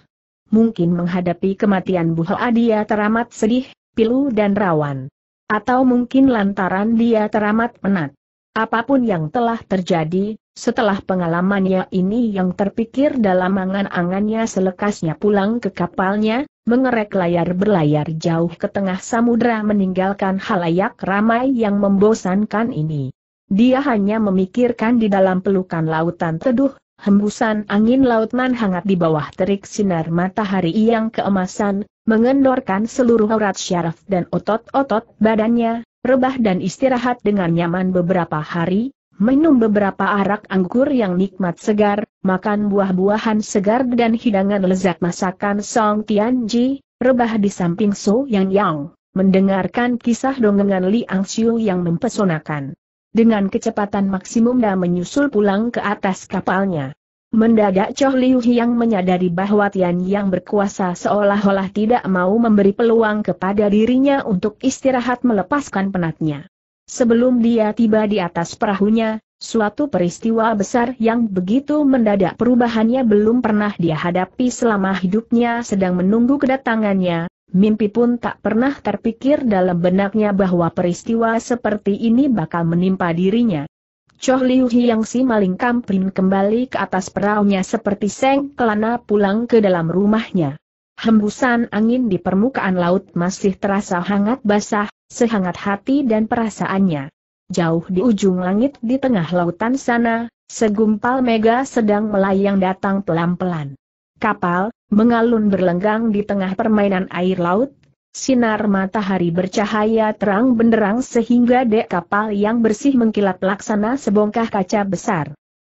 Speaker 1: Mungkin menghadapi kematian Bu Hoa dia teramat sedih, pilu dan rawan. Atau mungkin lantaran dia teramat penat. Apapun yang telah terjadi, setelah pengalamannya ini yang terpikir dalam angan-angannya selekasnya pulang ke kapalnya, mengerek layar berlayar jauh ke tengah samudera meninggalkan halayak ramai yang membosankan ini. Dia hanya memikirkan di dalam pelukan lautan teduh, hembusan angin laut hangat di bawah terik sinar matahari yang keemasan, mengendorkan seluruh aurat syaraf dan otot-otot badannya, rebah dan istirahat dengan nyaman beberapa hari, minum beberapa arak anggur yang nikmat segar, makan buah-buahan segar dan hidangan lezat masakan Song Tianji, rebah di samping So Yang Yang, mendengarkan kisah dongengan Li Angxiu yang mempesonakan. Dengan kecepatan maksimum dia menyusul pulang ke atas kapalnya. Mendadak Choh Liu Hiang menyadari bahwa Tian Yang berkuasa seolah-olah tidak mau memberi peluang kepada dirinya untuk istirahat melepaskan penatnya. Sebelum dia tiba di atas perahunya, suatu peristiwa besar yang begitu mendadak perubahannya belum pernah dia hadapi selama hidupnya sedang menunggu kedatangannya, mimpi pun tak pernah terpikir dalam benaknya bahwa peristiwa seperti ini bakal menimpa dirinya. Choh Liu Hiang si maling kamprin kembali ke atas perahunya seperti seng kelana pulang ke dalam rumahnya. Hembusan angin di permukaan laut masih terasa hangat basah, sehangat hati dan perasaannya. Jauh di ujung langit di tengah lautan sana, segumpal mega sedang melayang datang pelan-pelan. Kapal, mengalun berlenggang di tengah permainan air laut, sinar matahari bercahaya terang benderang sehingga dek kapal yang bersih mengkilat laksana sebongkah kaca besar.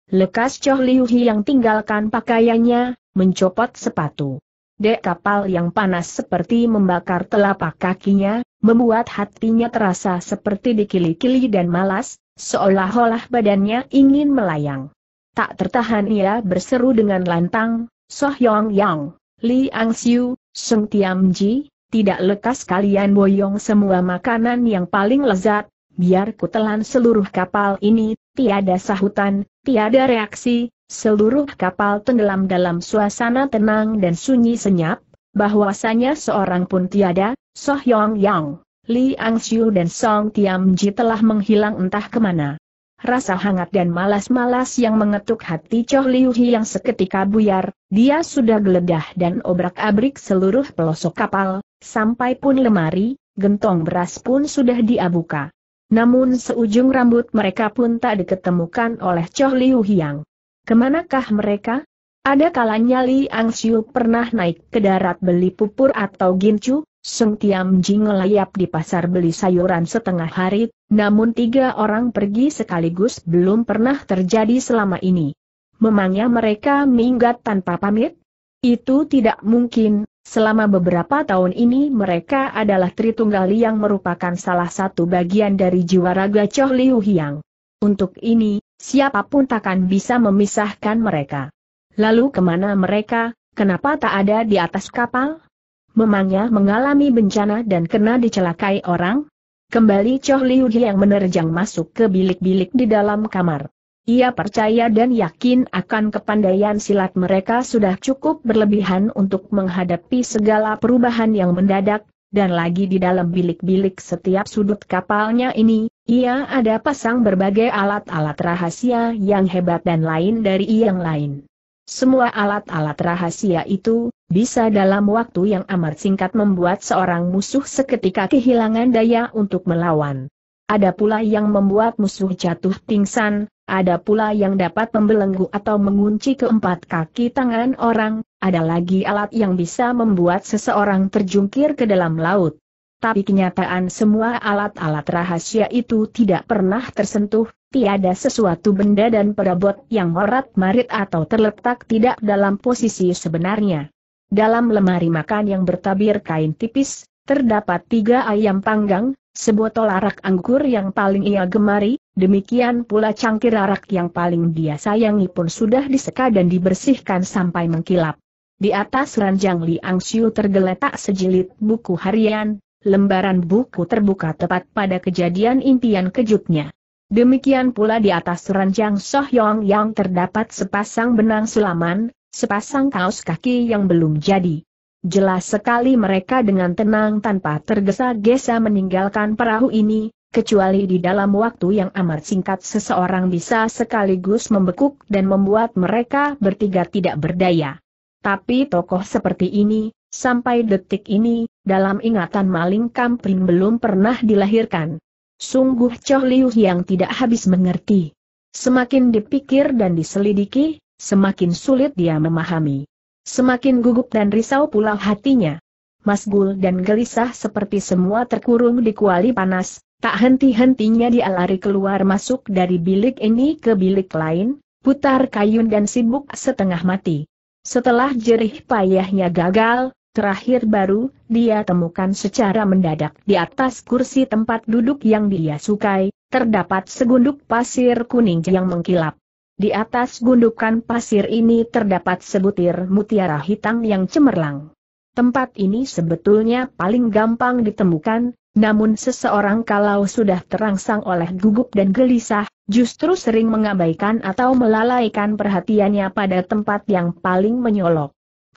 Speaker 1: Lekas Choh Liuhi yang tinggalkan pakaiannya, mencopot sepatu. Dek kapal yang panas seperti membakar telapak kakinya, membuat hatinya terasa seperti dikili-kili dan malas, seolah-olah badannya ingin melayang. Tak tertahan ia berseru dengan lantang, Soh Yong Yang, Li Ang Siu, Sung Tiam Ji, tidak lekas kalian boyong semua makanan yang paling lezat, biar ku telan seluruh kapal ini, tiada sahutan, tiada reaksi, Seluruh kapal tenggelam dalam suasana tenang dan sunyi senyap, bahwasanya seorang pun tiada, Soh Yong Yang, Li Ang Xiu dan Song Tiam Ji telah menghilang entah kemana. Rasa hangat dan malas-malas yang mengetuk hati Choh Liu Hi yang seketika buyar, dia sudah geledah dan obrak-abrik seluruh pelosok kapal, sampai pun lemari, gentong beras pun sudah diabuka. Namun seujung rambut mereka pun tak diketemukan oleh Choh Liu yang. Kemanakah mereka? Ada kalanya Li Siu pernah naik ke darat beli pupur atau gincu, Sung Tiam Jing layap di pasar beli sayuran setengah hari, namun tiga orang pergi sekaligus belum pernah terjadi selama ini. Memangnya mereka minggat tanpa pamit? Itu tidak mungkin, selama beberapa tahun ini mereka adalah Tritunggal yang merupakan salah satu bagian dari jiwa raga Choh Liu Hiang. Untuk ini, siapapun takkan bisa memisahkan mereka. Lalu kemana mereka, kenapa tak ada di atas kapal? Memangnya mengalami bencana dan kena dicelakai orang? Kembali Choh Liu yang menerjang masuk ke bilik-bilik di dalam kamar. Ia percaya dan yakin akan kepandaian silat mereka sudah cukup berlebihan untuk menghadapi segala perubahan yang mendadak, dan lagi di dalam bilik-bilik setiap sudut kapalnya ini, ia ada pasang berbagai alat-alat rahasia yang hebat dan lain dari yang lain. Semua alat-alat rahasia itu, bisa dalam waktu yang amat singkat membuat seorang musuh seketika kehilangan daya untuk melawan. Ada pula yang membuat musuh jatuh pingsan, ada pula yang dapat membelenggu atau mengunci keempat kaki tangan orang, ada lagi alat yang bisa membuat seseorang terjungkir ke dalam laut tapi kenyataan semua alat-alat rahasia itu tidak pernah tersentuh, tiada sesuatu benda dan perabot yang morat-marit atau terletak tidak dalam posisi sebenarnya. Dalam lemari makan yang bertabir kain tipis, terdapat tiga ayam panggang, sebotol arak anggur yang paling ia gemari, demikian pula cangkir arak yang paling dia sayangi pun sudah diseka dan dibersihkan sampai mengkilap. Di atas ranjang Liang Xiu tergeletak sejilid buku harian, lembaran buku terbuka tepat pada kejadian impian kejutnya. Demikian pula di atas ranjang Sohyong yang terdapat sepasang benang sulaman, sepasang kaos kaki yang belum jadi. Jelas sekali mereka dengan tenang tanpa tergesa-gesa meninggalkan perahu ini, kecuali di dalam waktu yang amat singkat seseorang bisa sekaligus membekuk dan membuat mereka bertiga tidak berdaya. Tapi tokoh seperti ini, Sampai detik ini, dalam ingatan maling kampring belum pernah dilahirkan. Sungguh Choh Liu yang tidak habis mengerti. Semakin dipikir dan diselidiki, semakin sulit dia memahami. Semakin gugup dan risau pula hatinya. Masgul dan gelisah seperti semua terkurung di kuali panas, tak henti-hentinya dia lari keluar masuk dari bilik ini ke bilik lain, putar kayun dan sibuk setengah mati. Setelah jerih payahnya gagal, Terakhir baru, dia temukan secara mendadak di atas kursi tempat duduk yang dia sukai, terdapat segunduk pasir kuning yang mengkilap. Di atas gundukan pasir ini terdapat sebutir mutiara hitam yang cemerlang. Tempat ini sebetulnya paling gampang ditemukan, namun seseorang kalau sudah terangsang oleh gugup dan gelisah, justru sering mengabaikan atau melalaikan perhatiannya pada tempat yang paling menyolok.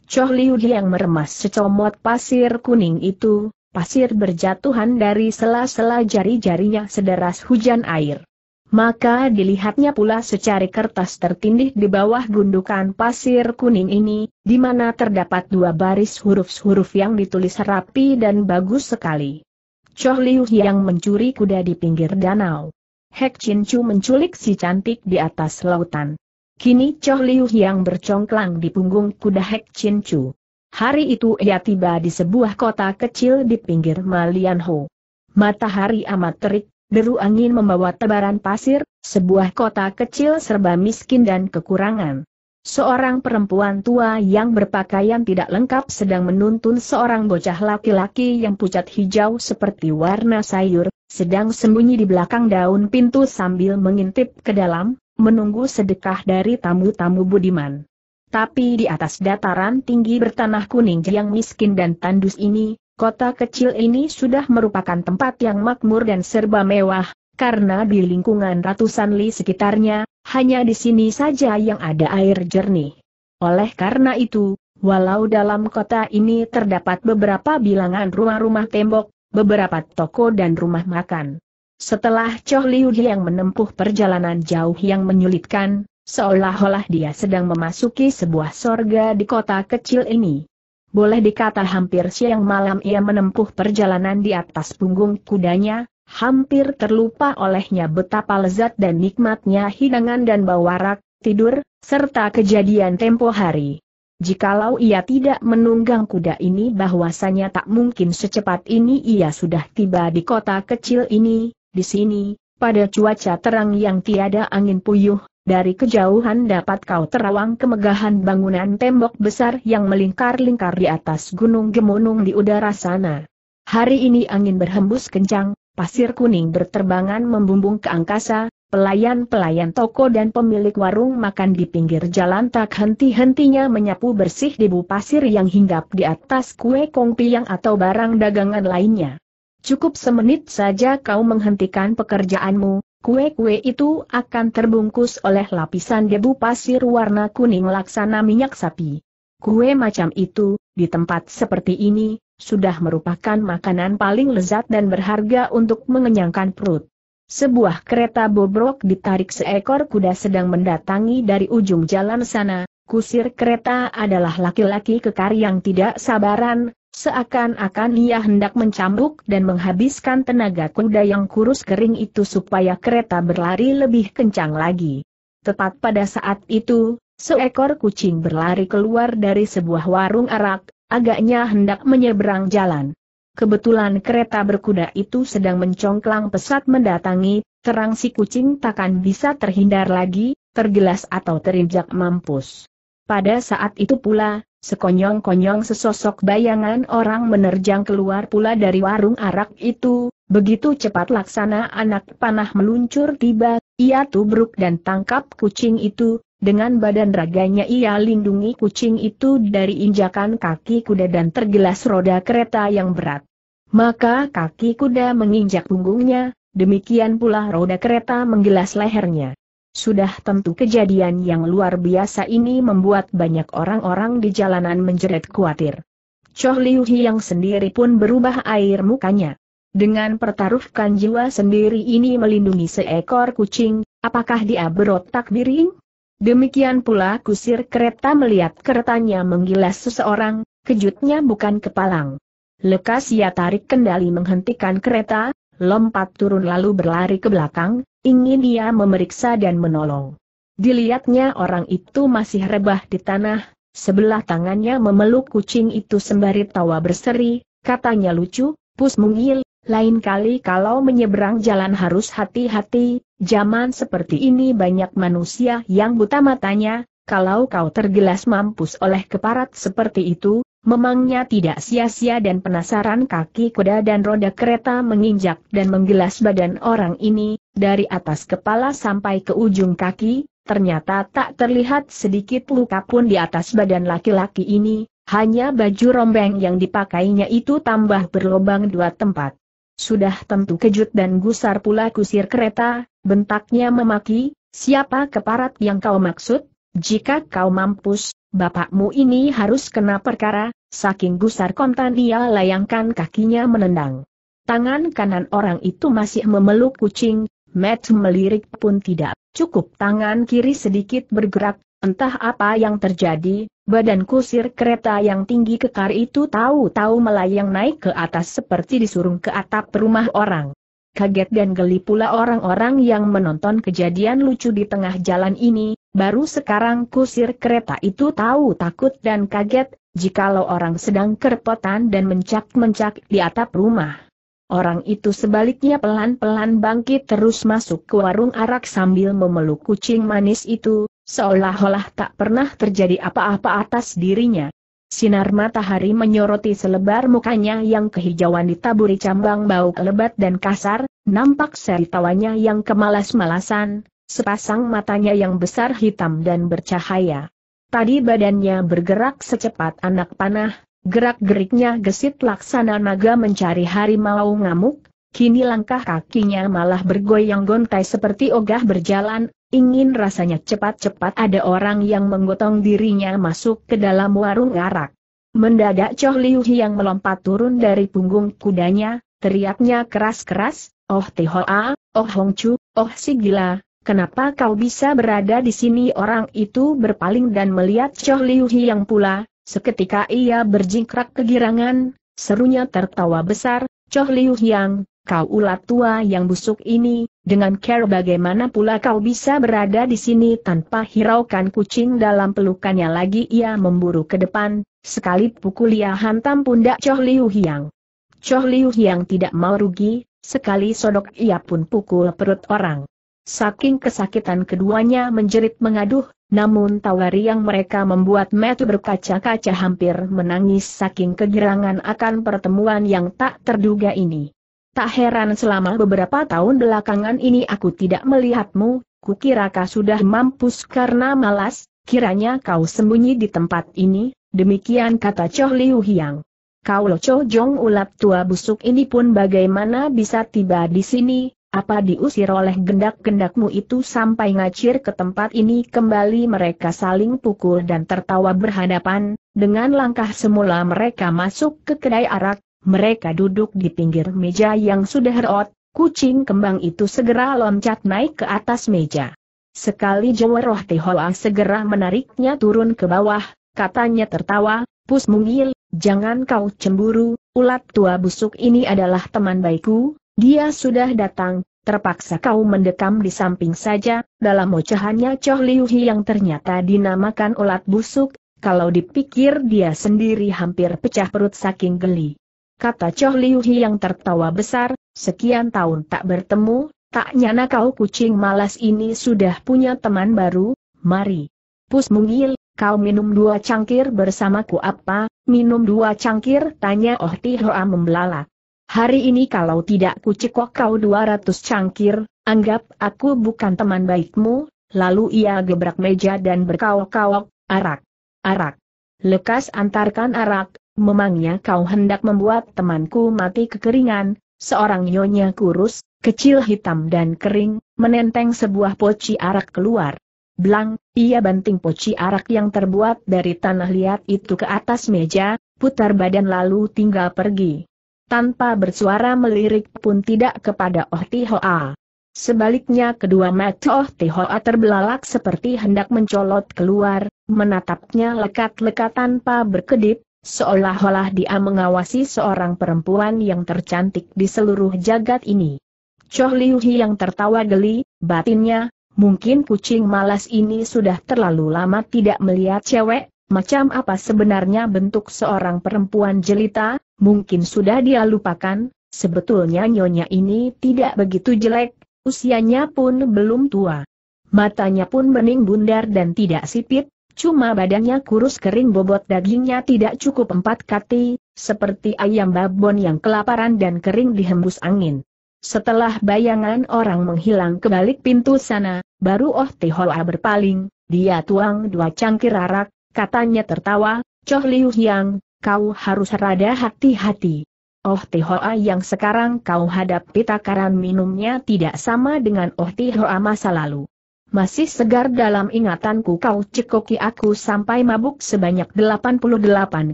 Speaker 1: Choh Liu yang meremas secomot pasir kuning itu, pasir berjatuhan dari sela-sela jari-jarinya sederas hujan air. Maka dilihatnya pula secari kertas tertindih di bawah gundukan pasir kuning ini, di mana terdapat dua baris huruf-huruf yang ditulis rapi dan bagus sekali. Choh Liu yang mencuri kuda di pinggir danau. Hek Chin Chu menculik si cantik di atas lautan. Kini Choh Liu yang bercongklang di punggung kuda Hek Chin Chu. Hari itu ia tiba di sebuah kota kecil di pinggir Malianho. Matahari amat terik, deru angin membawa tebaran pasir, sebuah kota kecil serba miskin dan kekurangan. Seorang perempuan tua yang berpakaian tidak lengkap sedang menuntun seorang bocah laki-laki yang pucat hijau seperti warna sayur, sedang sembunyi di belakang daun pintu sambil mengintip ke dalam, menunggu sedekah dari tamu-tamu budiman. Tapi di atas dataran tinggi bertanah kuning yang miskin dan tandus ini, kota kecil ini sudah merupakan tempat yang makmur dan serba mewah, karena di lingkungan ratusan li sekitarnya, hanya di sini saja yang ada air jernih. Oleh karena itu, walau dalam kota ini terdapat beberapa bilangan rumah-rumah tembok, beberapa toko dan rumah makan. Setelah Choh Liu yang menempuh perjalanan jauh yang menyulitkan, seolah-olah dia sedang memasuki sebuah sorga di kota kecil ini. Boleh dikata hampir siang malam ia menempuh perjalanan di atas punggung kudanya, hampir terlupa olehnya betapa lezat dan nikmatnya hidangan dan bawarak, tidur, serta kejadian tempo hari. Jikalau ia tidak menunggang kuda ini bahwasanya tak mungkin secepat ini ia sudah tiba di kota kecil ini, di sini, pada cuaca terang yang tiada angin puyuh, dari kejauhan dapat kau terawang kemegahan bangunan tembok besar yang melingkar-lingkar di atas gunung gemunung di udara sana. Hari ini angin berhembus kencang, pasir kuning berterbangan membumbung ke angkasa, pelayan-pelayan toko dan pemilik warung makan di pinggir jalan tak henti-hentinya menyapu bersih debu pasir yang hinggap di atas kue kongpi yang atau barang dagangan lainnya. Cukup semenit saja kau menghentikan pekerjaanmu, kue-kue itu akan terbungkus oleh lapisan debu pasir warna kuning laksana minyak sapi. Kue macam itu, di tempat seperti ini, sudah merupakan makanan paling lezat dan berharga untuk mengenyangkan perut. Sebuah kereta bobrok ditarik seekor kuda sedang mendatangi dari ujung jalan sana, kusir kereta adalah laki-laki kekar yang tidak sabaran, Seakan-akan ia hendak mencambuk dan menghabiskan tenaga kuda yang kurus kering itu supaya kereta berlari lebih kencang lagi. Tepat pada saat itu, seekor kucing berlari keluar dari sebuah warung arak, agaknya hendak menyeberang jalan. Kebetulan kereta berkuda itu sedang mencongklang pesat mendatangi, terang si kucing takkan bisa terhindar lagi, tergelas atau terinjak mampus. Pada saat itu pula, Sekonyong-konyong sesosok bayangan orang menerjang keluar pula dari warung arak itu, begitu cepat laksana anak panah meluncur tiba, ia tubruk dan tangkap kucing itu, dengan badan raganya ia lindungi kucing itu dari injakan kaki kuda dan tergelas roda kereta yang berat. Maka kaki kuda menginjak punggungnya, demikian pula roda kereta menggelas lehernya. Sudah tentu kejadian yang luar biasa ini membuat banyak orang-orang di jalanan menjerit khawatir. Choh Liu yang sendiri pun berubah air mukanya. Dengan pertaruhkan jiwa sendiri ini melindungi seekor kucing, apakah dia berotak biring? Demikian pula kusir kereta melihat keretanya menggilas seseorang, kejutnya bukan kepalang. Lekas ia tarik kendali menghentikan kereta, lompat turun lalu berlari ke belakang, ingin dia memeriksa dan menolong. Dilihatnya orang itu masih rebah di tanah, sebelah tangannya memeluk kucing itu sembari tawa berseri, katanya lucu, pus mungil, lain kali kalau menyeberang jalan harus hati-hati, zaman seperti ini banyak manusia yang buta matanya, kalau kau tergelas mampus oleh keparat seperti itu, Memangnya tidak sia-sia dan penasaran kaki kuda dan roda kereta menginjak dan menggelas badan orang ini, dari atas kepala sampai ke ujung kaki, ternyata tak terlihat sedikit luka pun di atas badan laki-laki ini, hanya baju rombeng yang dipakainya itu tambah berlobang dua tempat. Sudah tentu kejut dan gusar pula kusir kereta, bentaknya memaki, siapa keparat yang kau maksud? Jika kau mampus, bapakmu ini harus kena perkara, saking gusar kontan ia layangkan kakinya menendang. Tangan kanan orang itu masih memeluk kucing, Matt melirik pun tidak, cukup tangan kiri sedikit bergerak, entah apa yang terjadi, badan kusir kereta yang tinggi kekar itu tahu-tahu melayang naik ke atas seperti disurung ke atap rumah orang. Kaget dan geli pula orang-orang yang menonton kejadian lucu di tengah jalan ini, Baru sekarang kusir kereta itu tahu takut dan kaget, jikalau orang sedang kerpotan dan mencak-mencak di atap rumah. Orang itu sebaliknya pelan-pelan bangkit terus masuk ke warung arak sambil memeluk kucing manis itu, seolah-olah tak pernah terjadi apa-apa atas dirinya. Sinar matahari menyoroti selebar mukanya yang kehijauan ditaburi cambang bau lebat dan kasar, nampak seri tawanya yang kemalas-malasan, Sepasang matanya yang besar hitam dan bercahaya. Tadi badannya bergerak secepat anak panah, gerak-geriknya gesit laksana naga mencari harimau ngamuk, kini langkah kakinya malah bergoyang gontai seperti ogah berjalan, ingin rasanya cepat-cepat ada orang yang menggotong dirinya masuk ke dalam warung arak. Mendadak Choh Liu yang melompat turun dari punggung kudanya, teriaknya keras-keras, Oh Tihoa, Oh Hong Chu, Oh Sigila, Kenapa kau bisa berada di sini orang itu berpaling dan melihat Choh Liu yang pula, seketika ia berjingkrak kegirangan, serunya tertawa besar, Choh Liu yang, kau ulat tua yang busuk ini, dengan care bagaimana pula kau bisa berada di sini tanpa hiraukan kucing dalam pelukannya lagi ia memburu ke depan, sekali pukul ia hantam pundak Choh Liu yang. Choh Liu yang tidak mau rugi, sekali sodok ia pun pukul perut orang. Saking kesakitan keduanya menjerit mengaduh, namun tawari yang mereka membuat Metu berkaca-kaca hampir menangis saking kegirangan akan pertemuan yang tak terduga ini. Tak heran selama beberapa tahun belakangan ini aku tidak melihatmu, kukira kau sudah mampus karena malas, kiranya kau sembunyi di tempat ini, demikian kata Choh Liu Hiang. Kau loco jong ulat tua busuk ini pun bagaimana bisa tiba di sini, apa diusir oleh gendak-gendakmu itu sampai ngacir ke tempat ini kembali mereka saling pukul dan tertawa berhadapan, dengan langkah semula mereka masuk ke kedai arak, mereka duduk di pinggir meja yang sudah reot, kucing kembang itu segera loncat naik ke atas meja. Sekali Jawa Roh Tehoa segera menariknya turun ke bawah, katanya tertawa, Pus mungil, jangan kau cemburu, ulat tua busuk ini adalah teman baikku, dia sudah datang, terpaksa kau mendekam di samping saja, dalam ocehannya Choh Liu Hi yang ternyata dinamakan ulat busuk, kalau dipikir dia sendiri hampir pecah perut saking geli. Kata Choh Liu Hi yang tertawa besar, sekian tahun tak bertemu, tak nyana kau kucing malas ini sudah punya teman baru, mari. Pus mungil, kau minum dua cangkir bersamaku apa, minum dua cangkir tanya Oh Tihoa membelalak. Hari ini kalau tidak kucekok kau 200 cangkir, anggap aku bukan teman baikmu, lalu ia gebrak meja dan berkawok-kawok, arak, arak. Lekas antarkan arak, memangnya kau hendak membuat temanku mati kekeringan, seorang nyonya kurus, kecil hitam dan kering, menenteng sebuah poci arak keluar. Blang, ia banting poci arak yang terbuat dari tanah liat itu ke atas meja, putar badan lalu tinggal pergi tanpa bersuara melirik pun tidak kepada Oh Tihoa. Sebaliknya kedua mata Oh Tihoa terbelalak seperti hendak mencolot keluar, menatapnya lekat-lekat tanpa berkedip, seolah-olah dia mengawasi seorang perempuan yang tercantik di seluruh jagat ini. Choh Liu Hi yang tertawa geli, batinnya, mungkin kucing malas ini sudah terlalu lama tidak melihat cewek, Macam apa sebenarnya bentuk seorang perempuan jelita, mungkin sudah dia lupakan, sebetulnya nyonya ini tidak begitu jelek, usianya pun belum tua. Matanya pun bening bundar dan tidak sipit, cuma badannya kurus kering bobot dagingnya tidak cukup empat kati, seperti ayam babon yang kelaparan dan kering dihembus angin. Setelah bayangan orang menghilang ke balik pintu sana, baru Oh Tihoa berpaling, dia tuang dua cangkir arak, Katanya tertawa, Choh Liu Yang, kau harus rada hati-hati. Oh Tihoa yang sekarang kau hadapi takaran minumnya tidak sama dengan Oh Tihoa masa lalu. Masih segar dalam ingatanku kau cekoki aku sampai mabuk sebanyak 88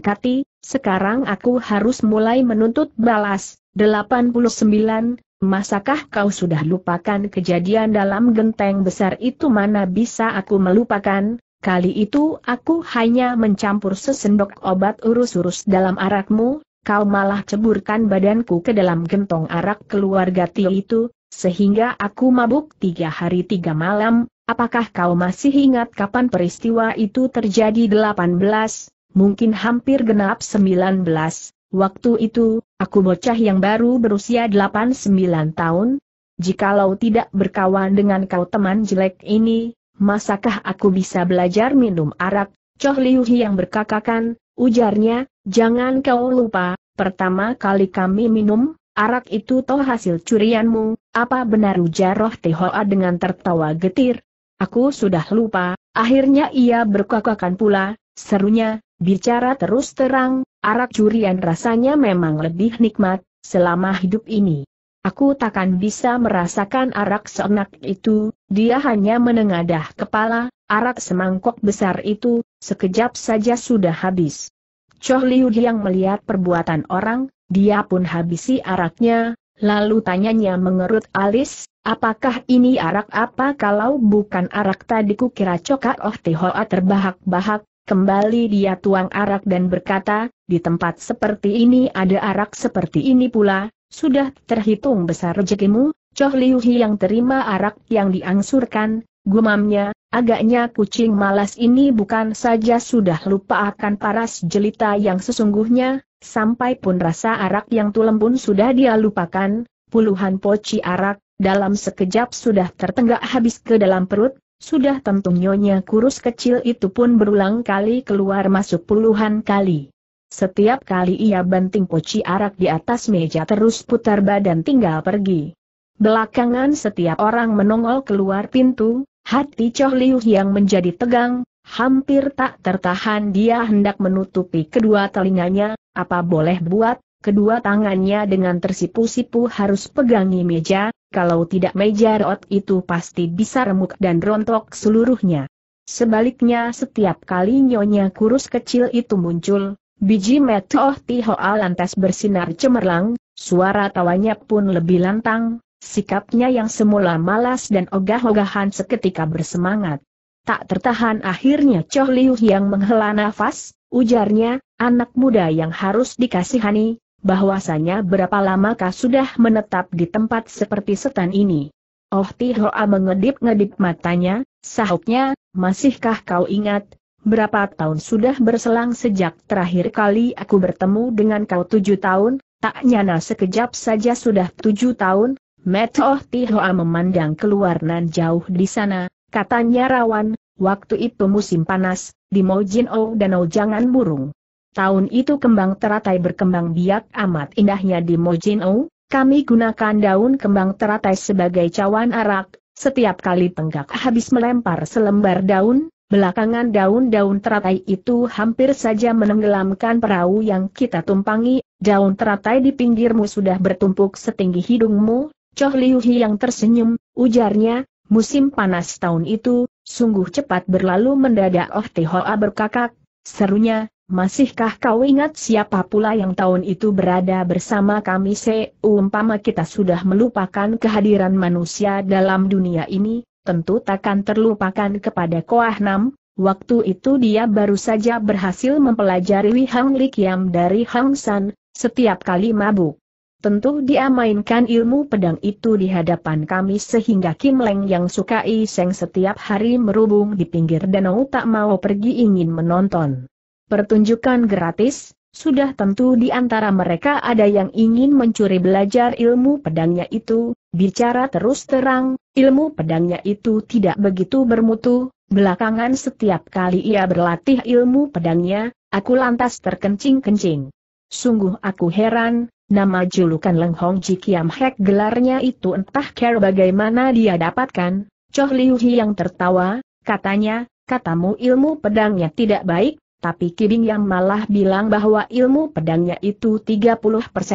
Speaker 1: kati, sekarang aku harus mulai menuntut balas, 89, masakah kau sudah lupakan kejadian dalam genteng besar itu mana bisa aku melupakan, Kali itu aku hanya mencampur sesendok obat urus-urus dalam arakmu, kau malah ceburkan badanku ke dalam gentong arak keluarga Tio itu, sehingga aku mabuk tiga hari tiga malam, apakah kau masih ingat kapan peristiwa itu terjadi 18, mungkin hampir genap 19, waktu itu, aku bocah yang baru berusia 8-9 tahun, Jikalau tidak berkawan dengan kau teman jelek ini, masakah aku bisa belajar minum arak? Choh Liu yang berkakakan, ujarnya, jangan kau lupa, pertama kali kami minum, arak itu toh hasil curianmu, apa benar ujar roh Tehoa dengan tertawa getir? Aku sudah lupa, akhirnya ia berkakakan pula, serunya, bicara terus terang, arak curian rasanya memang lebih nikmat, selama hidup ini. Aku takkan bisa merasakan arak seenak itu, dia hanya menengadah kepala, arak semangkok besar itu, sekejap saja sudah habis. Choh Liu yang melihat perbuatan orang, dia pun habisi araknya, lalu tanyanya mengerut alis, apakah ini arak apa kalau bukan arak tadi kukira cokak oh Tehoa terbahak-bahak, Kembali dia tuang arak dan berkata, di tempat seperti ini ada arak seperti ini pula, sudah terhitung besar rezekimu, Choh Liu yang terima arak yang diangsurkan, gumamnya, agaknya kucing malas ini bukan saja sudah lupa akan paras jelita yang sesungguhnya, sampai pun rasa arak yang tulem pun sudah dia lupakan, puluhan poci arak, dalam sekejap sudah tertenggak habis ke dalam perut, sudah tentu nyonya kurus kecil itu pun berulang kali keluar masuk puluhan kali. Setiap kali ia banting poci arak di atas meja terus putar badan tinggal pergi. Belakangan setiap orang menongol keluar pintu, hati Choh Liu yang menjadi tegang, hampir tak tertahan dia hendak menutupi kedua telinganya, apa boleh buat, kedua tangannya dengan tersipu-sipu harus pegangi meja, kalau tidak meja rot itu pasti bisa remuk dan rontok seluruhnya. Sebaliknya setiap kali nyonya kurus kecil itu muncul, biji metoh tihoa lantas bersinar cemerlang, suara tawanya pun lebih lantang, sikapnya yang semula malas dan ogah-ogahan seketika bersemangat. Tak tertahan akhirnya Choh Liu yang menghela nafas, ujarnya, anak muda yang harus dikasihani, bahwasanya berapa lamakah sudah menetap di tempat seperti setan ini. Oh Tihoa mengedip-ngedip matanya, sahutnya, masihkah kau ingat, berapa tahun sudah berselang sejak terakhir kali aku bertemu dengan kau tujuh tahun, tak nyana sekejap saja sudah tujuh tahun, Oh Tihoa memandang keluar nan jauh di sana, katanya rawan, waktu itu musim panas, di Mojin O oh, Danau jangan burung. Tahun itu kembang teratai berkembang biak amat indahnya di Mojino, kami gunakan daun kembang teratai sebagai cawan arak, setiap kali tenggak habis melempar selembar daun, belakangan daun-daun teratai itu hampir saja menenggelamkan perahu yang kita tumpangi, daun teratai di pinggirmu sudah bertumpuk setinggi hidungmu, Choh Liu yang tersenyum, ujarnya, musim panas tahun itu, sungguh cepat berlalu mendadak Oh tehoa berkakak, serunya, Masihkah kau ingat siapa pula yang tahun itu berada bersama kami seumpama kita sudah melupakan kehadiran manusia dalam dunia ini, tentu takkan terlupakan kepada Koahnam, waktu itu dia baru saja berhasil mempelajari Wihang Likiam dari Hang San, setiap kali mabuk. Tentu dia mainkan ilmu pedang itu di hadapan kami sehingga Kim Leng yang suka iseng setiap hari merubung di pinggir danau tak mau pergi ingin menonton pertunjukan gratis, sudah tentu di antara mereka ada yang ingin mencuri belajar ilmu pedangnya itu, bicara terus terang, ilmu pedangnya itu tidak begitu bermutu, belakangan setiap kali ia berlatih ilmu pedangnya, aku lantas terkencing-kencing. Sungguh aku heran, nama julukan Leng Hong Ji Hek gelarnya itu entah care bagaimana dia dapatkan, Choh Liu Hi yang tertawa, katanya, katamu ilmu pedangnya tidak baik, tapi Kibing yang malah bilang bahwa ilmu pedangnya itu 30%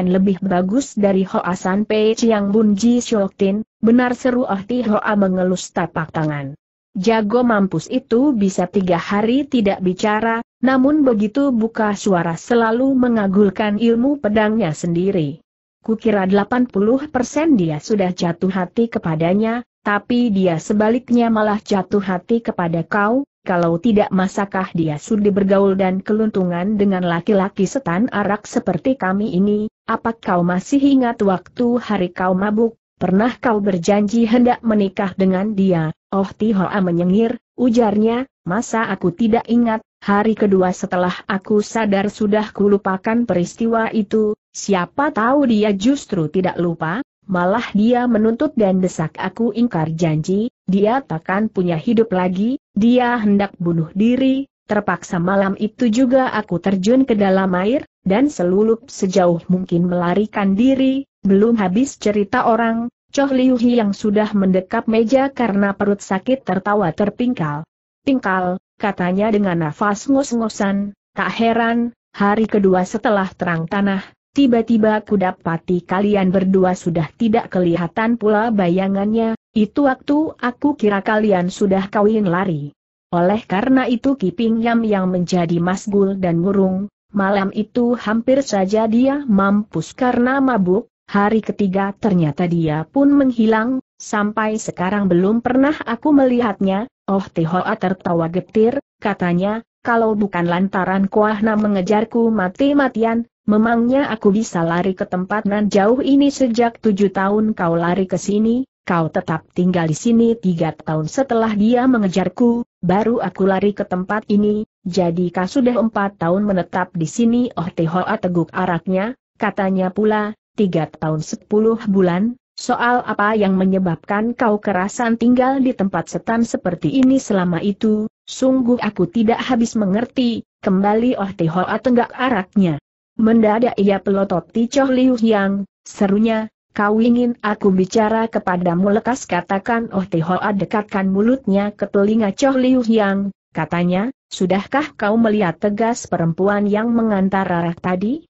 Speaker 1: lebih bagus dari Hoasan Pei Chiang Bun Ji Shoktin, benar seru Ah Ti Hoa mengelus tapak tangan. Jago mampus itu bisa tiga hari tidak bicara, namun begitu buka suara selalu mengagulkan ilmu pedangnya sendiri. Kukira 80% dia sudah jatuh hati kepadanya, tapi dia sebaliknya malah jatuh hati kepada kau, kalau tidak masakah dia sudi bergaul dan keluntungan dengan laki-laki setan arak seperti kami ini, apa kau masih ingat waktu hari kau mabuk, pernah kau berjanji hendak menikah dengan dia, oh Tihoa menyengir, ujarnya, masa aku tidak ingat, hari kedua setelah aku sadar sudah kulupakan peristiwa itu, siapa tahu dia justru tidak lupa, malah dia menuntut dan desak aku ingkar janji, dia takkan punya hidup lagi, dia hendak bunuh diri, terpaksa malam itu juga aku terjun ke dalam air, dan selulup sejauh mungkin melarikan diri, belum habis cerita orang, Choh Liu Hi yang sudah mendekap meja karena perut sakit tertawa terpingkal. Pingkal, katanya dengan nafas ngos-ngosan, tak heran, hari kedua setelah terang tanah, Tiba-tiba aku dapati kalian berdua sudah tidak kelihatan pula bayangannya, itu waktu aku kira kalian sudah kawin lari. Oleh karena itu Kiping Yam yang menjadi masgul dan murung, malam itu hampir saja dia mampus karena mabuk, hari ketiga ternyata dia pun menghilang, sampai sekarang belum pernah aku melihatnya, oh Tehoa tertawa getir, katanya, kalau bukan lantaran Kuahna mengejarku mati-matian, Memangnya aku bisa lari ke tempat nan jauh ini sejak tujuh tahun kau lari ke sini, kau tetap tinggal di sini tiga tahun setelah dia mengejarku, baru aku lari ke tempat ini, jadi kau sudah empat tahun menetap di sini Oh teho teguk araknya, katanya pula, tiga tahun sepuluh bulan, soal apa yang menyebabkan kau kerasan tinggal di tempat setan seperti ini selama itu, sungguh aku tidak habis mengerti, kembali Oh teho tenggak araknya. Mendadak ia pelotot pelototi Choh Liu Yang, serunya, kau ingin aku bicara kepadamu lekas katakan Oh Hoa dekatkan mulutnya ke telinga Choh Liu Yang, katanya, sudahkah kau melihat tegas perempuan yang mengantar arah tadi?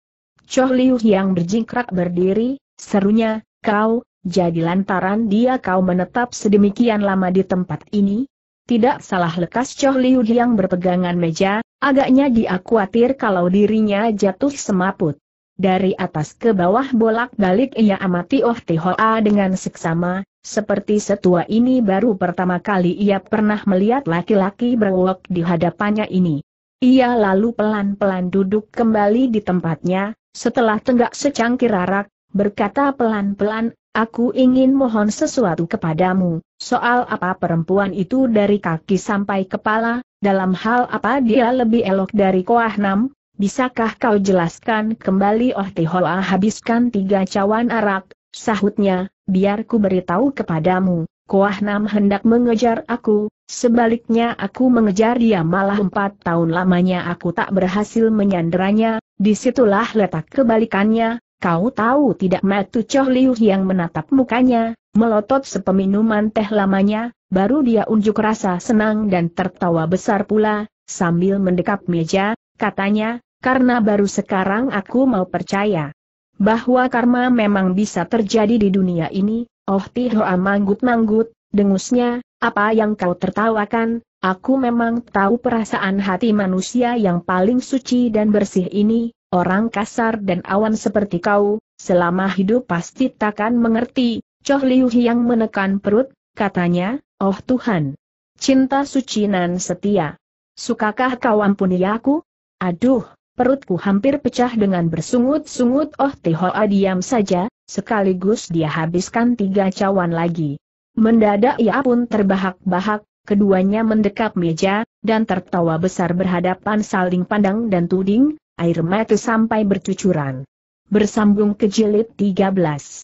Speaker 1: Choh Liu Yang berjingkrak berdiri, serunya, kau, jadi lantaran dia kau menetap sedemikian lama di tempat ini? Tidak salah lekas Choh Liu Yang berpegangan meja, Agaknya dia khawatir kalau dirinya jatuh semaput. Dari atas ke bawah bolak-balik ia amati Oh Hoa dengan seksama, seperti setua ini baru pertama kali ia pernah melihat laki-laki berwok di hadapannya ini. Ia lalu pelan-pelan duduk kembali di tempatnya, setelah tenggak secangkir arak, berkata pelan-pelan, Aku ingin mohon sesuatu kepadamu, soal apa perempuan itu dari kaki sampai kepala, dalam hal apa dia lebih elok dari Koah Nam? Bisakah kau jelaskan kembali Oh Tihoa habiskan tiga cawan arak, sahutnya, biar ku beritahu kepadamu. Koah Nam hendak mengejar aku, sebaliknya aku mengejar dia malah empat tahun lamanya aku tak berhasil menyandranya. disitulah letak kebalikannya, Kau tahu tidak Matu Choh Liu yang menatap mukanya, melotot sepeminuman teh lamanya, baru dia unjuk rasa senang dan tertawa besar pula, sambil mendekap meja, katanya, karena baru sekarang aku mau percaya bahwa karma memang bisa terjadi di dunia ini, oh tihoa manggut-manggut, dengusnya, apa yang kau tertawakan, aku memang tahu perasaan hati manusia yang paling suci dan bersih ini, orang kasar dan awan seperti kau, selama hidup pasti takkan mengerti, Choh Liu Hiang menekan perut, katanya, Oh Tuhan! Cinta suci nan setia. Sukakah kau ampuni aku? Aduh, perutku hampir pecah dengan bersungut-sungut Oh Tihoa diam saja, sekaligus dia habiskan tiga cawan lagi. Mendadak ia pun terbahak-bahak, keduanya mendekap meja, dan tertawa besar berhadapan saling pandang dan tuding, air mata sampai bercucuran. Bersambung ke jilid 13